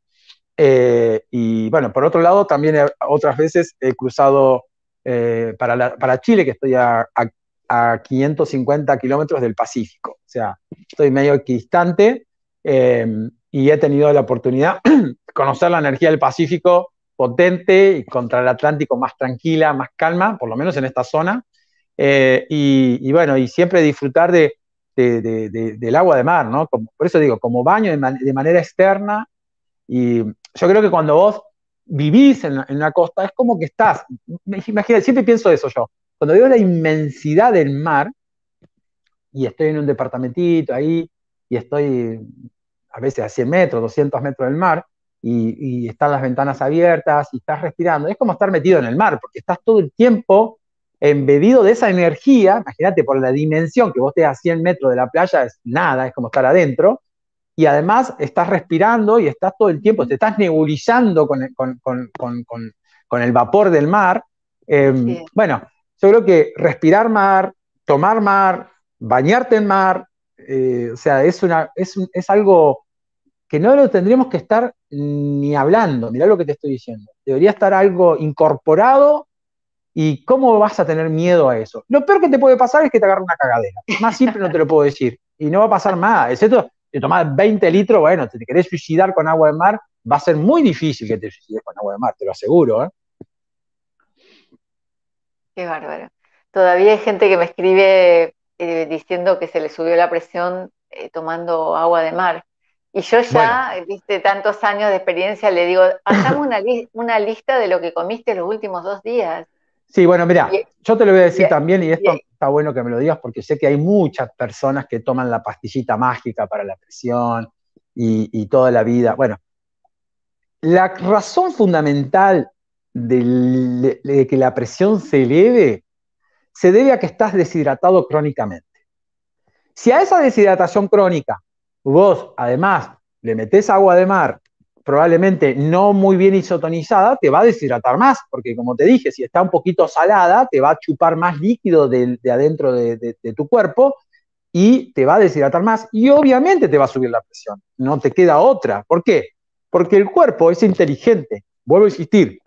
Eh, y bueno, por otro lado, también otras veces he cruzado para, para, Chile, que estoy a, 550 kilómetros del Pacífico, o sea, estoy medio equidistante. Eh, y he tenido la oportunidad de conocer la energía del Pacífico potente y contra el Atlántico más tranquila, más calma, por lo menos en esta zona. Eh, y, bueno, y siempre disfrutar de, del agua de mar, ¿no? por eso digo, como baño de, manera externa. Y yo creo que cuando vos vivís en, en una costa, es como que estás. Imagínate, siempre pienso eso yo. Cuando veo la inmensidad del mar, y estoy en un departamentito ahí, y estoy a veces a 100 metros, 200 metros del mar, y, están las ventanas abiertas y estás respirando. Es como estar metido en el mar, porque estás todo el tiempo embebido de esa energía. Imagínate por la dimensión que vos estés a 100 metros de la playa, es nada, es como estar adentro. Y además estás respirando y estás todo el tiempo, te estás nebulizando con, el vapor del mar. Em, bueno, yo creo que respirar mar, tomar mar, bañarte en mar, eh, o sea, es, algo que no lo tendríamos que estar ni hablando, mirá lo que te estoy diciendo. Debería estar algo incorporado y cómo vas a tener miedo a eso. Lo peor que te puede pasar es que te agarre una cagadera. Más simple no te lo puedo decir. Y no va a pasar nada, excepto te tomás 20 litros, bueno, te querés suicidar con agua de mar, va a ser muy difícil que te suicides con agua de mar, te lo aseguro. ¿eh? Qué bárbaro. Todavía hay gente que me escribe eh, diciendo que se le subió la presión eh, tomando agua de mar. Y yo ya, eh, viste, tantos años de experiencia, le digo, hazme una, una, lista de lo que comiste los últimos dos días. Sí, bueno, mira, yo te lo voy a decir también, y esto está bueno que me lo digas, porque sé que hay muchas personas que toman la pastillita mágica para la presión y, toda la vida. Bueno, la razón fundamental de, de que la presión se eleve se debe a que estás deshidratado crónicamente. Si a esa deshidratación crónica vos además le metés agua de mar, probablemente no muy bien isotonizada, te va a deshidratar más, porque como te dije, si está un poquito salada, te va a chupar más líquido de, adentro de, de tu cuerpo y te va a deshidratar más y obviamente te va a subir la presión, no te queda otra. ¿Por qué? Porque el cuerpo es inteligente, vuelvo a insistir,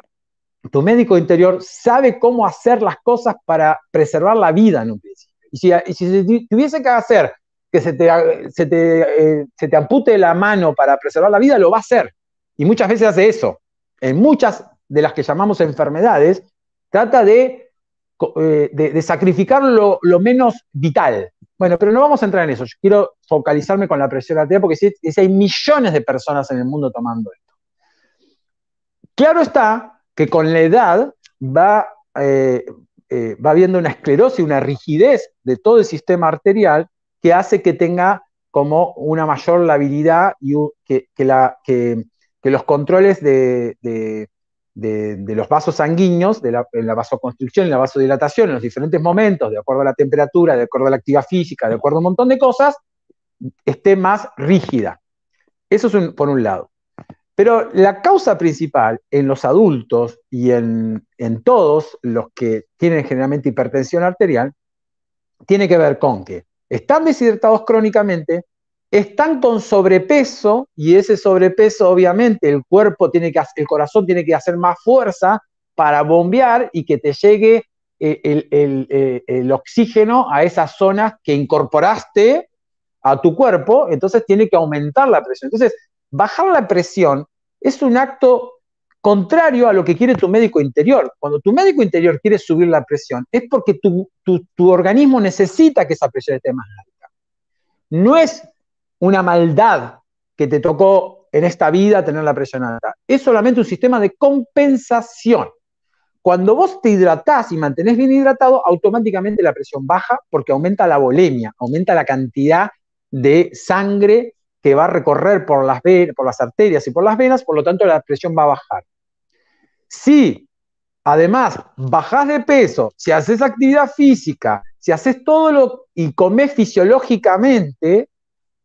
tu médico interior sabe cómo hacer las cosas para preservar la vida en un principio. Y si, tuviese que hacer que se te, eh, se te, ampute la mano para preservar la vida, lo va a hacer. Y muchas veces hace eso. En muchas de las que llamamos enfermedades, trata de, eh, de, sacrificar lo, menos vital. Bueno, pero no vamos a entrar en eso. Yo quiero focalizarme con la presión arterial porque si hay millones de personas en el mundo tomando esto. Claro está que con la edad va, eh, eh, va habiendo una esclerosis, una rigidez de todo el sistema arterial que hace que tenga como una mayor labilidad y que, los controles de, los vasos sanguíneos, de la, la vasoconstricción y la vasodilatación en los diferentes momentos, de acuerdo a la temperatura, de acuerdo a la actividad física, de acuerdo a un montón de cosas, esté más rígida. Eso es por un lado. Pero la causa principal en los adultos y en, todos los que tienen generalmente hipertensión arterial tiene que ver con que están deshidratados crónicamente, están con sobrepeso y ese sobrepeso obviamente el cuerpo tiene que el corazón tiene que hacer más fuerza para bombear y que te llegue eh, eh, el, oxígeno a esas zonas que incorporaste a tu cuerpo, entonces tiene que aumentar la presión. Entonces, bajar la presión es un acto contrario a lo que quiere tu médico interior. Cuando tu médico interior quiere subir la presión, es porque tu, organismo necesita que esa presión esté más alta. No es una maldad que te tocó en esta vida tener la presión alta. Es solamente un sistema de compensación. Cuando vos te hidratás y mantenés bien hidratado, automáticamente la presión baja porque aumenta la volemia, aumenta la cantidad de sangre que va a recorrer por las, por las arterias y por las venas, por lo tanto la presión va a bajar. Si además bajás de peso, si haces actividad física, si haces todo lo y comes fisiológicamente,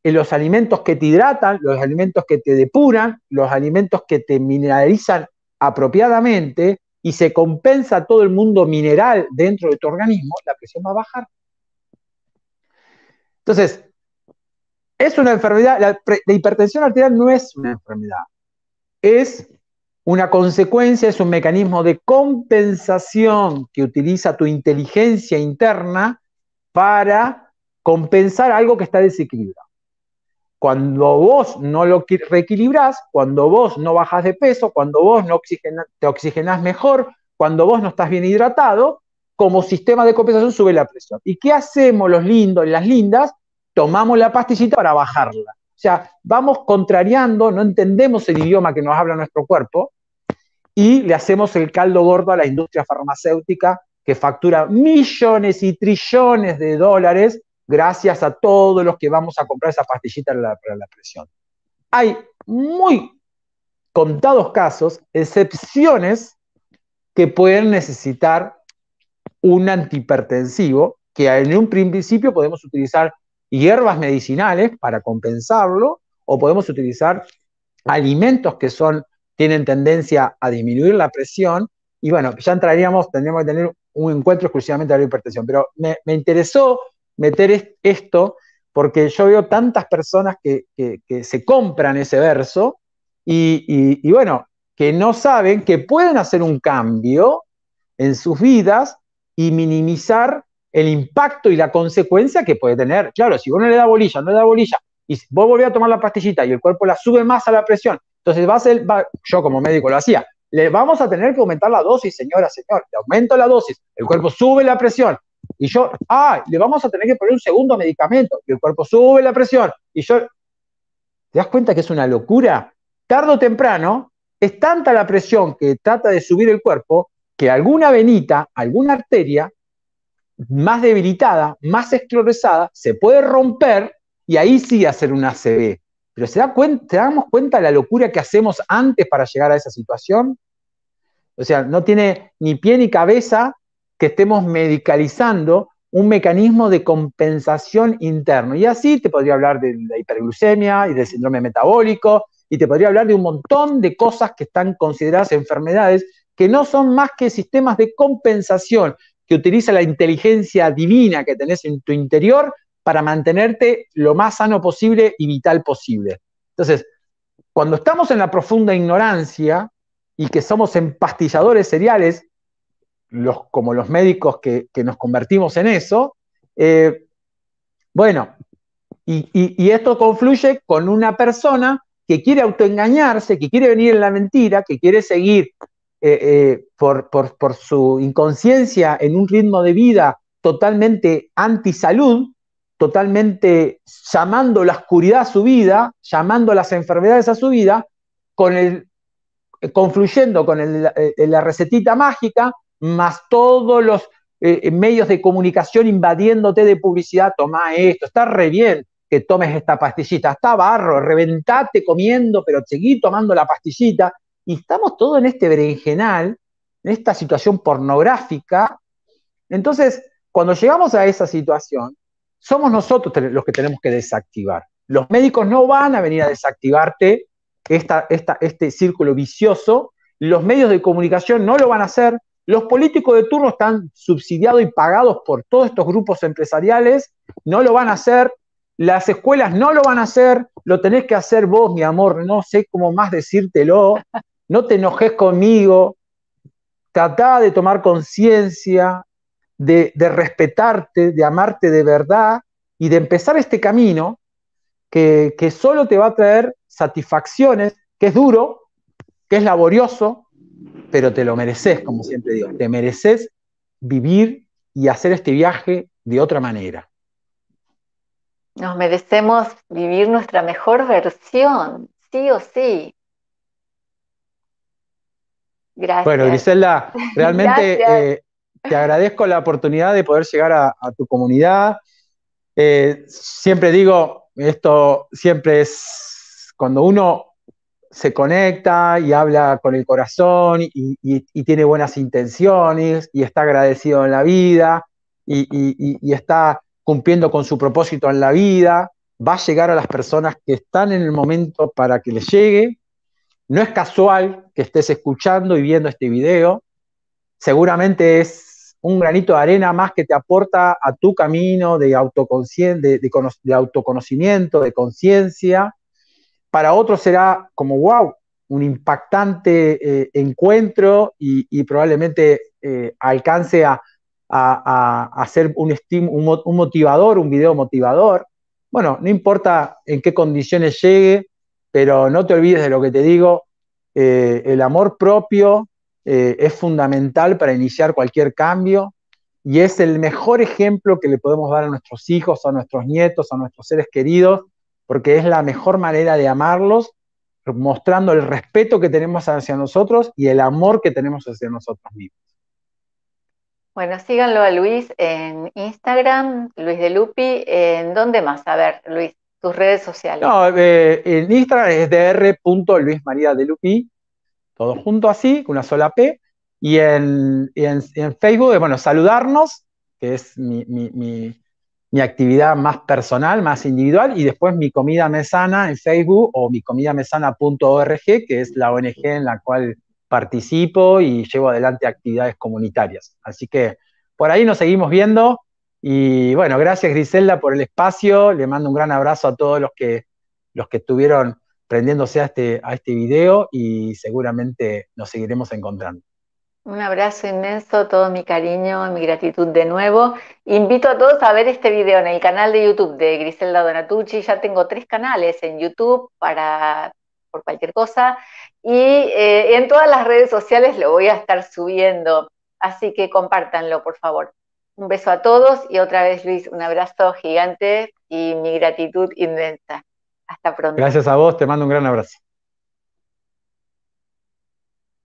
eh, los alimentos que te hidratan, los alimentos que te depuran, los alimentos que te mineralizan apropiadamente y se compensa todo el mundo mineral dentro de tu organismo, la presión va a bajar. Entonces, es una enfermedad, la, hipertensión arterial no es una enfermedad, es una consecuencia, es un mecanismo de compensación que utiliza tu inteligencia interna para compensar algo que está desequilibrado. Cuando vos no lo reequilibrás, cuando vos no bajas de peso, cuando vos no te oxigenás mejor, cuando vos no estás bien hidratado, como sistema de compensación sube la presión. ¿Y qué hacemos los lindos y las lindas? tomamos la pastillita para bajarla. O sea, vamos contrariando, no entendemos el idioma que nos habla nuestro cuerpo y le hacemos el caldo gordo a la industria farmacéutica que factura millones y trillones de dólares gracias a todos los que vamos a comprar esa pastillita para la, presión. Hay muy contados casos, excepciones que pueden necesitar un antihipertensivo, que en un principio podemos utilizar hierbas medicinales para compensarlo, o podemos utilizar alimentos que son, tienen tendencia a disminuir la presión, y bueno, ya entraríamos, tendríamos que tener un encuentro exclusivamente de la hipertensión, pero me, interesó meter esto porque yo veo tantas personas que, se compran ese verso y, y bueno, que no saben que pueden hacer un cambio en sus vidas y minimizar el impacto y la consecuencia que puede tener. Claro, si uno le da bolilla, no le da bolilla, y vos volvés a tomar la pastillita y el cuerpo la sube más a la presión, entonces va a ser, yo como médico lo hacía, le vamos a tener que aumentar la dosis, señora, señor, le aumento la dosis, el cuerpo sube la presión, y yo, ah, le vamos a tener que poner un segundo medicamento, y el cuerpo sube la presión, y yo, ¿te das cuenta que es una locura? Tardo o temprano, es tanta la presión que trata de subir el cuerpo, que alguna venita, alguna arteria, más debilitada, más esclerosada, se puede romper y ahí sí hacer una CB. Pero ¿se da cuenta, ¿te damos cuenta de la locura que hacemos antes para llegar a esa situación? O sea, no tiene ni pie ni cabeza que estemos medicalizando un mecanismo de compensación interno. Y así te podría hablar de la hiperglucemia y del síndrome metabólico, y te podría hablar de un montón de cosas que están consideradas enfermedades que no son más que sistemas de compensación que utiliza la inteligencia divina que tenés en tu interior para mantenerte lo más sano posible y vital posible. Entonces, cuando estamos en la profunda ignorancia y que somos empastilladores seriales, los, como los médicos que, nos convertimos en eso, eh, bueno, y, y esto confluye con una persona que quiere autoengañarse, que quiere venir en la mentira, que quiere seguir eh, eh, por, su inconsciencia en un ritmo de vida totalmente antisalud, totalmente llamando la oscuridad a su vida, llamando las enfermedades a su vida, con el, eh, confluyendo con la recetita mágica, más todos los medios de comunicación invadiéndote de publicidad, toma esto, está re bien que tomes esta pastillita, está barro, reventate comiendo, pero seguí tomando la pastillita, y estamos todos en este berenjenal, en esta situación pornográfica. Entonces, cuando llegamos a esa situación, somos nosotros los que tenemos que desactivar. Los médicos no van a venir a desactivarte este círculo vicioso, los medios de comunicación no lo van a hacer, los políticos de turno están subsidiados y pagados por todos estos grupos empresariales, no lo van a hacer, las escuelas no lo van a hacer, lo tenés que hacer vos, mi amor, no sé cómo más decírtelo, no te enojes conmigo, Trata de tomar conciencia, de, respetarte, de amarte de verdad y de empezar este camino que, que solo te va a traer satisfacciones, que es duro, que es laborioso, pero te lo mereces, como siempre digo, te mereces vivir y hacer este viaje de otra manera. Nos merecemos vivir nuestra mejor versión, sí o sí. Bueno, Griselda, realmente eh, te agradezco la oportunidad de poder llegar a, tu comunidad. Eh, siempre digo, esto siempre es cuando uno se conecta y habla con el corazón y, tiene buenas intenciones y está agradecido en la vida y, y está cumpliendo con su propósito en la vida, va a llegar a las personas que están en el momento para que les llegue no es casual que estés escuchando y viendo este video. Seguramente es un granito de arena más que te aporta a tu camino de, de, autoconocimiento, de conciencia. Para otros será como, wow, un impactante eh, encuentro y, probablemente eh, alcance a, ser hacer un, un motivador, un video motivador. Bueno, no importa en qué condiciones llegue, pero no te olvides de lo que te digo, eh, el amor propio eh, es fundamental para iniciar cualquier cambio y es el mejor ejemplo que le podemos dar a nuestros hijos, a nuestros nietos, a nuestros seres queridos, porque es la mejor manera de amarlos, mostrando el respeto que tenemos hacia nosotros y el amor que tenemos hacia nosotros mismos. Bueno, síganlo a Luis en Instagram, Luis de Lupi, ¿en dónde más? A ver, Luis tus redes sociales. No, eh, en Instagram es lupi todo junto así, con una sola P. Y en, en, Facebook, bueno, saludarnos, que es mi, mi, actividad más personal, más individual, y después mi comida mesana en Facebook o mi comidamesana.org, que es la ONG en la cual participo y llevo adelante actividades comunitarias. Así que por ahí nos seguimos viendo y bueno, gracias Griselda por el espacio. Le mando un gran abrazo a todos los que, los que estuvieron prendiéndose a este, a este video y seguramente nos seguiremos encontrando. Un abrazo inmenso, todo mi cariño, mi gratitud de nuevo. Invito a todos a ver este video en el canal de YouTube de Griselda Donatucci. Ya tengo tres canales en YouTube para por cualquier cosa y eh, en todas las redes sociales lo voy a estar subiendo. Así que compártanlo, por favor. Un beso a todos y otra vez, Luis, un abrazo gigante y mi gratitud inmensa. Hasta pronto. Gracias a vos, te mando un gran abrazo.